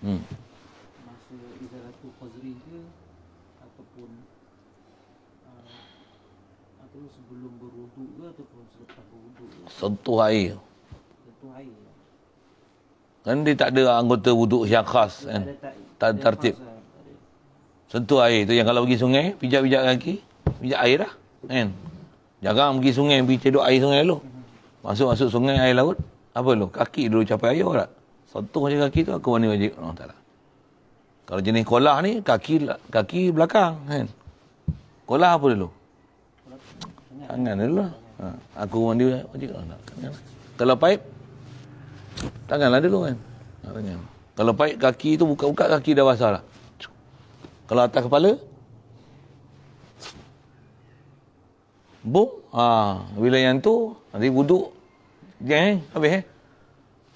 hmm sentuh air. Sentuh air. Kan dia tak ada anggota wuduk yang khas kan. Tak ada tertib. Sentuh air tu yang kalau pergi sungai, pijak-pijak kaki, pijak air lah. Kan? Jangan pergi sungai, pergi cedok air sungai dulu. Masuk-masuk sungai, air laut, apa dulu? Kaki dulu capai air orang tak? Sentuh macam kaki tu, aku mana wajib? Oh, tak lah. Kalau jenis kolah ni, kaki kaki belakang. Kan? Kolah apa dulu? Tangan dulu lah. Ha, aku rumah dia Pakcik kau nak Kalau paip Tanganlah dulu kan Katanya Kalau paip kaki tu Buka-buka kaki dah basah lah Kalau atas kepala Boom ha, Bila yang tu Nanti wuduk je eh? Habis eh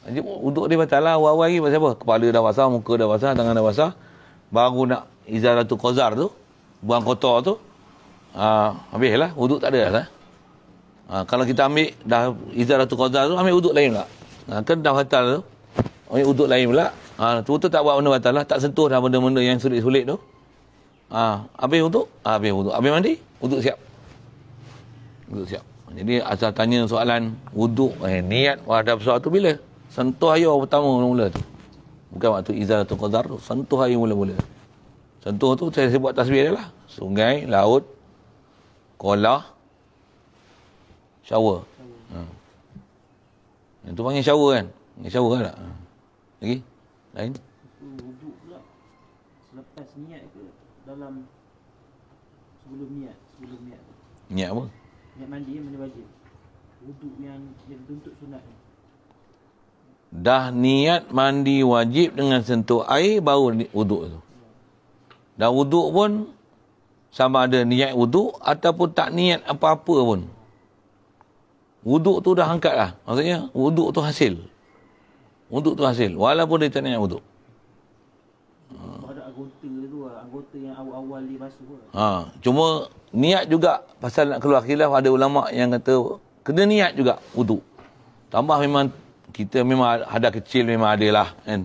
Nanti wuduk dia batal lah Awal-awal lagi pasal apa Kepala dah basah Muka dah basah Tangan dah basah Baru nak Izaratu Qazar tu Buang kotor tu ha, Habis lah Wuduk tak ada lah eh? Ha, kalau kita ambil dah izaratul qadha tu ambil wuduk lain pula. Ha, kan dah batal tu. Ambil wuduk lain pula. Ha, tu tu tak buat benda batal lah. Tak sentuh dah benda-benda yang sulit-sulit tu. Ha, habis wuduk? Ha, habis wuduk. Habis mandi? Wuduk siap. Wuduk siap. Jadi asal tanya soalan wuduk, eh, niat wadah besar tu bila? Sentuh air pertama mula-mula tu. Bukan waktu izaratul qadha tu. Sentuh air mula-mula. Sentuh tu saya buat tasbih dia lah. Sungai, laut, kolah, Shower. Hmm. Yang panggil shower kan? Panggil shower kan lah. tak? Hmm. Lagi? Lain? Wuduk pula. Selepas niat ke? Dalam sebelum niat. Sebelum niat. Niat apa? Niat mandi yang mandi wajib. Wuduk yang yang tuntut sunat ni. Dah niat mandi wajib dengan sentuh air baru wuduk tu. Dah wuduk pun sama ada niat wuduk ataupun tak niat apa-apa pun wuduk tu dah angkat lah. Maksudnya, wuduk tu hasil. Wuduk tu hasil. Walaupun dia tak nak wuduk. Ha. ha. Cuma niat juga pasal nak keluar khilaf ada ulama yang kata kena niat juga wuduk. Tambah memang kita memang ada kecil memang ada lah kan.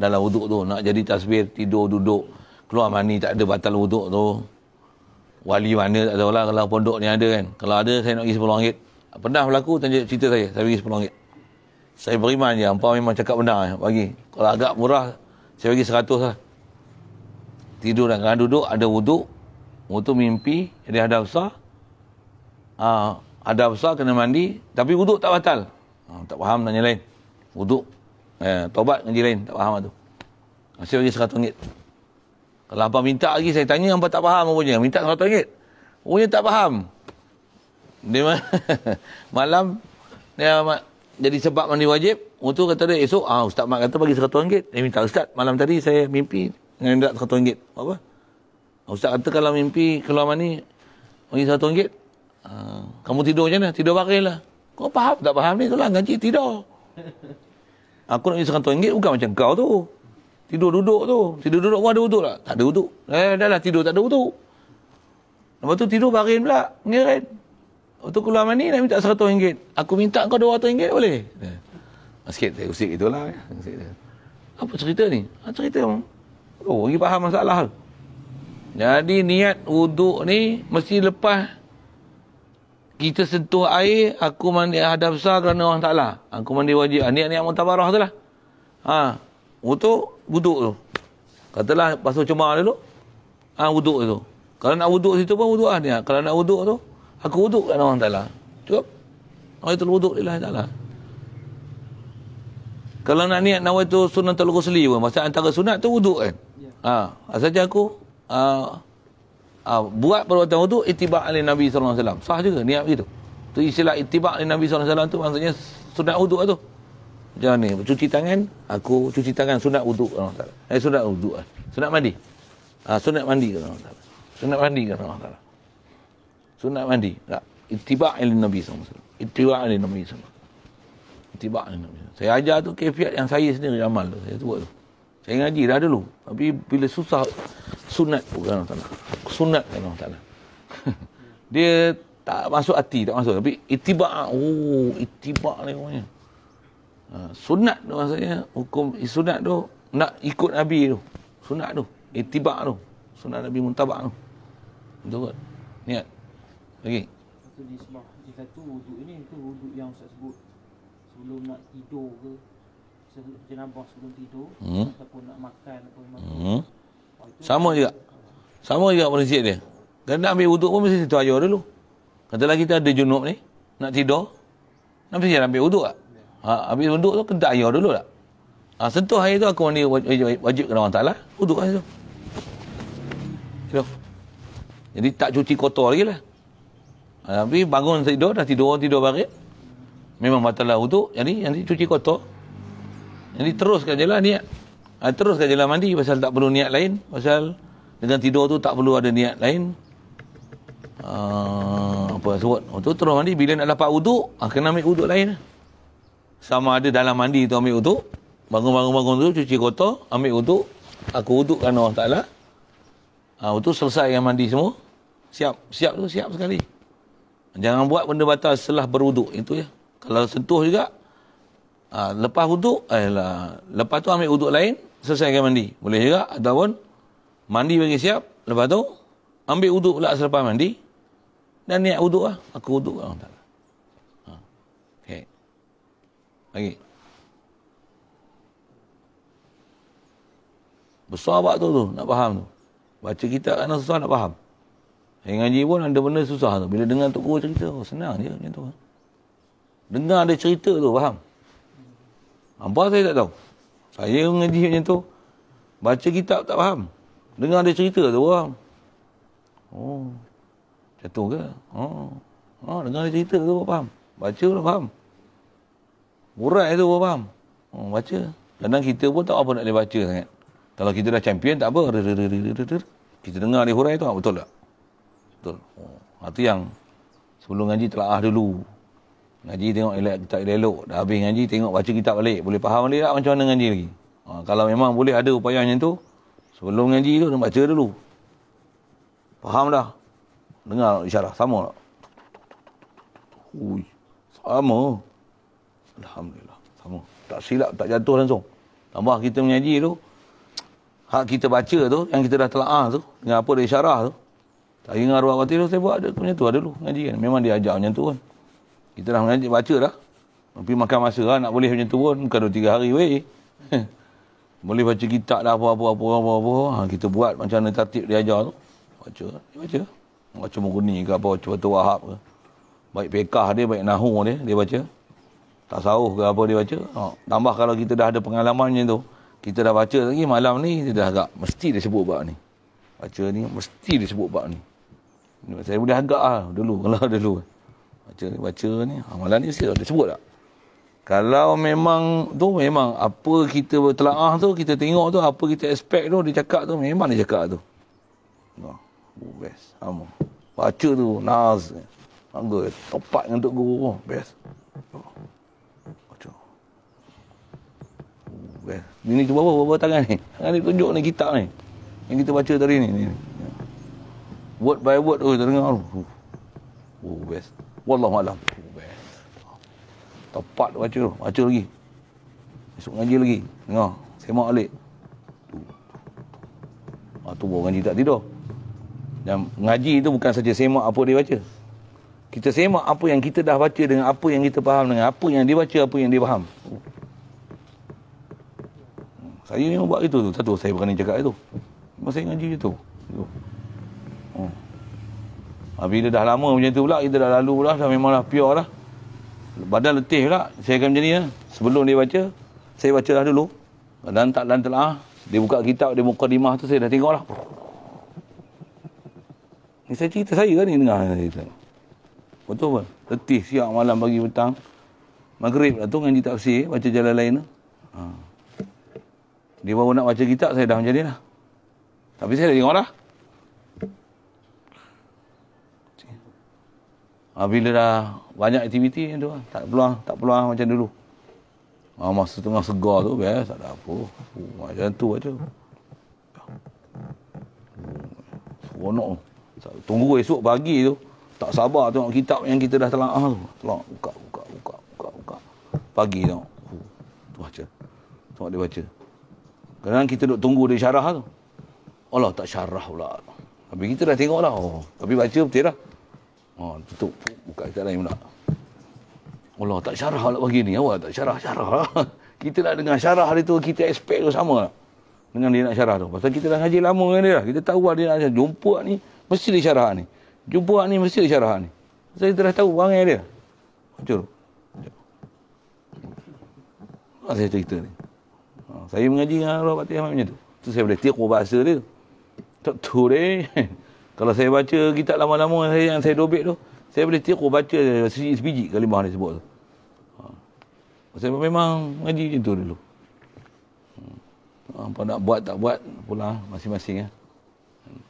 dalam wuduk tu nak jadi tasbih tidur duduk keluar mani tak ada batal wuduk tu wali mana tak tahulah kalau pondok ni ada kan kalau ada saya nak pergi 10 ringgit pernah berlaku tanya cerita saya saya pergi 10 ringgit saya beriman je hangpa memang cakap benar eh, bagi kalau agak murah saya bagi 100 lah tidur dan kadang duduk ada wuduk wuduk mimpi jadi ada besar uh, ada besar kena mandi tapi wuduk tak batal uh, tak faham tanya lain wuduk eh, tobat dengan lain tak faham lah tu ah, saya bagi 100 ringgit kalau hampa minta lagi saya tanya hampa tak faham rupanya. Minta RM100. Rupanya tak faham. Dia ma- malam dia ma- jadi sebab mandi wajib. Waktu kata dia esok ah ustaz mak kata bagi RM100. Dia minta ustaz malam tadi saya mimpi dengan minta RM100. Apa? Ah, ustaz kata kalau mimpi keluar mandi bagi RM100. Uh, ah, kamu tidur macam mana? Tidur baril lah. Kau faham tak faham ni? Tolong gaji tidur. Aku nak minta RM100 bukan macam kau tu. Tidur duduk tu. Tidur duduk pun ada wuduk tak? Lah. Tak ada wuduk. Eh, dah lah tidur tak ada wuduk. Lepas tu tidur baring pula. Ngeret. Lepas tu keluar mandi nak minta seratus ringgit. Aku minta kau dua ratus ringgit boleh? Eh, ah, sikit saya usik itulah. Eh, sikit dia. Lah, eh. Apa cerita ni? Ha, cerita mu. Oh, pergi faham masalah tu. Jadi niat wuduk ni mesti lepas kita sentuh air, aku mandi hadap besar kerana orang taklah. Aku mandi wajib. Ah, niat-niat mutabarah tu lah. Haa motor wuduk tu. Katalah pasal cemar dulu. Ah ha, wuduk tu. Kalau nak wuduk situ pun wuduklah dia. Kalau nak wuduk tu aku wuduk kan Allah Taala. Cukup. Aku itu wuduk lillah Taala. Kalau nak niat nawa itu sunat sunnatul ghusli pun masa antara sunat tu wuduk kan. Ha, asal aku uh, uh, buat perbuatan wuduk itibar oleh Nabi Alaihi Wasallam Sah juga niat begitu. Tu istilah itibar oleh Nabi Alaihi Wasallam tu maksudnya sunat wuduk lah tu. Lah, macam ni, Cuci tangan? Aku cuci tangan sunat wuduk Allah Ta'ala. Eh, sunat wuduk lah. Sunat mandi? Ha, sunat mandi kata Allah Ta'ala. Sunat mandi kata Allah Ta'ala. Sunat mandi? Tak. Itibak ala Nabi SAW. Itibak ala Nabi SAW. Itibak ala Nabi Saya ajar tu kefiat yang saya sendiri amal tu. Saya buat tu. Saya ngaji dah dulu. Tapi bila susah sunat pun Allah Ta'ala. Sunat kata Allah Ta'ala. Dia tak masuk hati, tak masuk. Tapi itibak, oh itibak ni orangnya. Ha, sunat tu maksudnya hukum eh, sunat tu nak ikut nabi tu sunat tu itibak tu sunat nabi muntabak tu betul kot niat lagi okay. satu ni sebab jika tu wuduk ni tu wuduk yang saya sebut sebelum nak tidur ke sebelum jenabah sebelum tidur hmm. ataupun nak makan ataupun hmm. makan sama juga sama juga prinsip dia kalau nak ambil wuduk pun mesti tu ayur dulu katalah kita ada junub ni nak tidur nak mesti ambil wuduk tak Ha, habis wuduk tu kena air dulu tak? Ha, sentuh air tu aku mandi wajib, wajib kena orang taklah. Wuduk kan tu. Tidur. Jadi tak cuci kotor lagi lah. Ha, tapi bangun tidur, dah tidur orang tidur barit. Memang batal lah wuduk. Jadi yang cuci kotor. Jadi teruskan je lah niat. Ha, teruskan je lah mandi pasal tak perlu niat lain. Pasal dengan tidur tu tak perlu ada niat lain. Uh, apa sebut? Oh, tu terus mandi. Bila nak dapat wuduk, ha, kena ambil wuduk lain lah sama ada dalam mandi tu ambil uduk bangun-bangun-bangun tu cuci kotor ambil uduk aku udukkan Allah Ta'ala ha, ah, uduk selesai yang mandi semua siap siap tu siap sekali jangan buat benda batal setelah beruduk itu ya kalau sentuh juga ha, lepas uduk eh, lah, lepas tu ambil uduk lain selesai selesaikan mandi boleh juga ataupun mandi bagi siap lepas tu ambil uduk pula selepas mandi dan niat uduk lah aku uduk Allah Ta'ala Lagi. Besar bab tu tu, nak faham tu. Baca kitab kan susah nak faham. Yang ngaji pun ada benda susah tu. Bila dengar tok guru cerita, oh, senang je macam tu. Dengar ada cerita tu, faham? Apa saya tak tahu. Saya ngaji macam tu. Baca kitab tak faham. Dengar ada cerita tu, faham? Oh. Jatuh ke? Oh. Oh, dengar ada cerita tu, faham? Baca tu, faham? Berat tu, faham? Oh, baca. Kadang kita pun tak apa nak dia baca sangat. Kalau kita dah champion, tak apa. Kita dengar dia hurai tu, ah, betul tak? Betul. Oh. Itu yang sebelum ngaji telah dulu. Ngaji tengok elak, kita dia elok. Dah habis ngaji, tengok baca kitab balik. Boleh faham balik tak macam mana ngaji lagi? Oh, kalau memang boleh ada upaya macam tu, sebelum ngaji tu, dia baca dulu. Faham dah? Dengar isyarah, sama tak? Ui, sama. Sama. Alhamdulillah. Sama. Tak silap, tak jatuh langsung. Tambah kita menyaji tu, hak kita baca tu, yang kita dah telah tu, dengan apa dia syarah tu, tak ingat arwah khatir tu, saya buat ada, punya tu, ada lah dulu, ngaji kan. Memang dia ajar macam tu kan. Kita dah menyaji, baca dah. Tapi makan masa lah, nak boleh macam tu pun, bukan dua tiga hari, weh. boleh baca kitab dah, apa-apa, apa-apa, apa-apa. Ha, kita buat macam mana tatip dia ajar tu. Baca, dia baca. Baca muka ni ke apa, baca batu wahab ke. Baik pekah dia, baik nahu dia, dia baca tak sahuh ke apa dia baca. Oh. Tambah kalau kita dah ada pengalamannya tu. Kita dah baca lagi malam ni, dia dah agak. Mesti dia sebut bab ni. Baca ni, mesti dia sebut bab ni. Saya boleh agak lah dulu. Kalau dulu. Baca ni, baca ni. Ha, malam ni mesti dia sebut tak? Kalau memang tu memang apa kita telaah tu kita tengok tu apa kita expect tu dia cakap tu memang dia cakap tu. Oh, best. Amo. Baca tu Naz. Bagus. Topat dengan tok guru. Best. Oh. Eh, ini tu bawa bawa tangan ni. Tangan dia tunjuk ni kitab ni. Yang kita baca tadi ni. ni. Word by word oh, tu dengar. Oh, oh, best. Wallahu alam. Oh, Tepat baca. Baca lagi. Esok ngaji lagi. Dengar. Semak alik. Tu. Ah, tu bawa ngaji tak tidur. Dan ngaji tu bukan saja semak apa dia baca. Kita semak apa yang kita dah baca dengan apa yang kita faham dengan apa yang dia baca, apa yang dia faham. Oh. Saya yang buat itu tu. Satu saya berani cakap itu. Masa saya ngaji itu. Itu. Hmm. Oh. Habis ah, dah lama macam tu pula. Kita dah lalu dah. Dah memang dah pure dah. Badan letih pula. Saya akan macam ni lah. Sebelum dia baca. Saya baca dah dulu. Dan tak dan telah. Ah. Dia buka kitab. Dia buka limah tu. Saya dah tengok lah. Ini saya cerita saya kan ni dengar cerita. Betul apa? Letih siap malam bagi petang. Maghrib lah tu ngaji tafsir. Baca jalan lain lah. Ha. Dia baru nak baca kitab, saya dah macam ni lah. Tapi saya dah tengok dah. Ha, bila dah banyak aktiviti tu lah. Tak perlu, tak peluang macam dulu. Ha, masa tengah segar tu, biasa tak ada apa. Fuh, macam tu aja. Seronok Tunggu esok pagi tu. Tak sabar tu nak kitab yang kita dah telah ah, tu. Telah buka, buka, buka, buka, buka. Pagi tengok. Fuh, tu baca. Tengok dia baca. Kadang-kadang kita duduk tunggu dia syarah tu. Allah tak syarah pula. Tapi kita dah tengok lah. Oh. Tapi baca betul lah. Oh, tutup. Buka kita lain pula. Allah tak syarah lah bagi ni. Awak tak syarah. Syarah Kita nak dengar syarah dia tu. Kita expect tu sama lah. Dengan dia nak syarah tu. Pasal kita dah ngaji lama dengan dia lah. Kita tahu dia nak syarah. Jumpa ni. Mesti dia syarah ni. Jumpa ni. Mesti dia syarah ni. Pasal kita dah tahu bangai dia. Macam tu. Macam tu. Macam tu. Macam tu. Ha, saya mengaji dengan Allah Fatihah macam tu. Tu saya boleh tiru bahasa dia. Tak tu deh. Kalau saya baca kitab lama-lama saya yang saya dobek tu, saya boleh tiru baca sebiji, sebiji kalimah dia sebut tu. Ha. Saya memang mengaji macam tu dulu. Ha. Ha, apa nak buat tak buat pula masing-masing ya.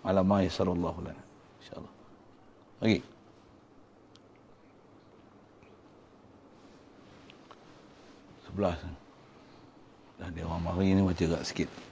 Alama yasarullah lana. Insya-Allah. Okey. Sebelah sana dah dia orang mari ni baca agak sikit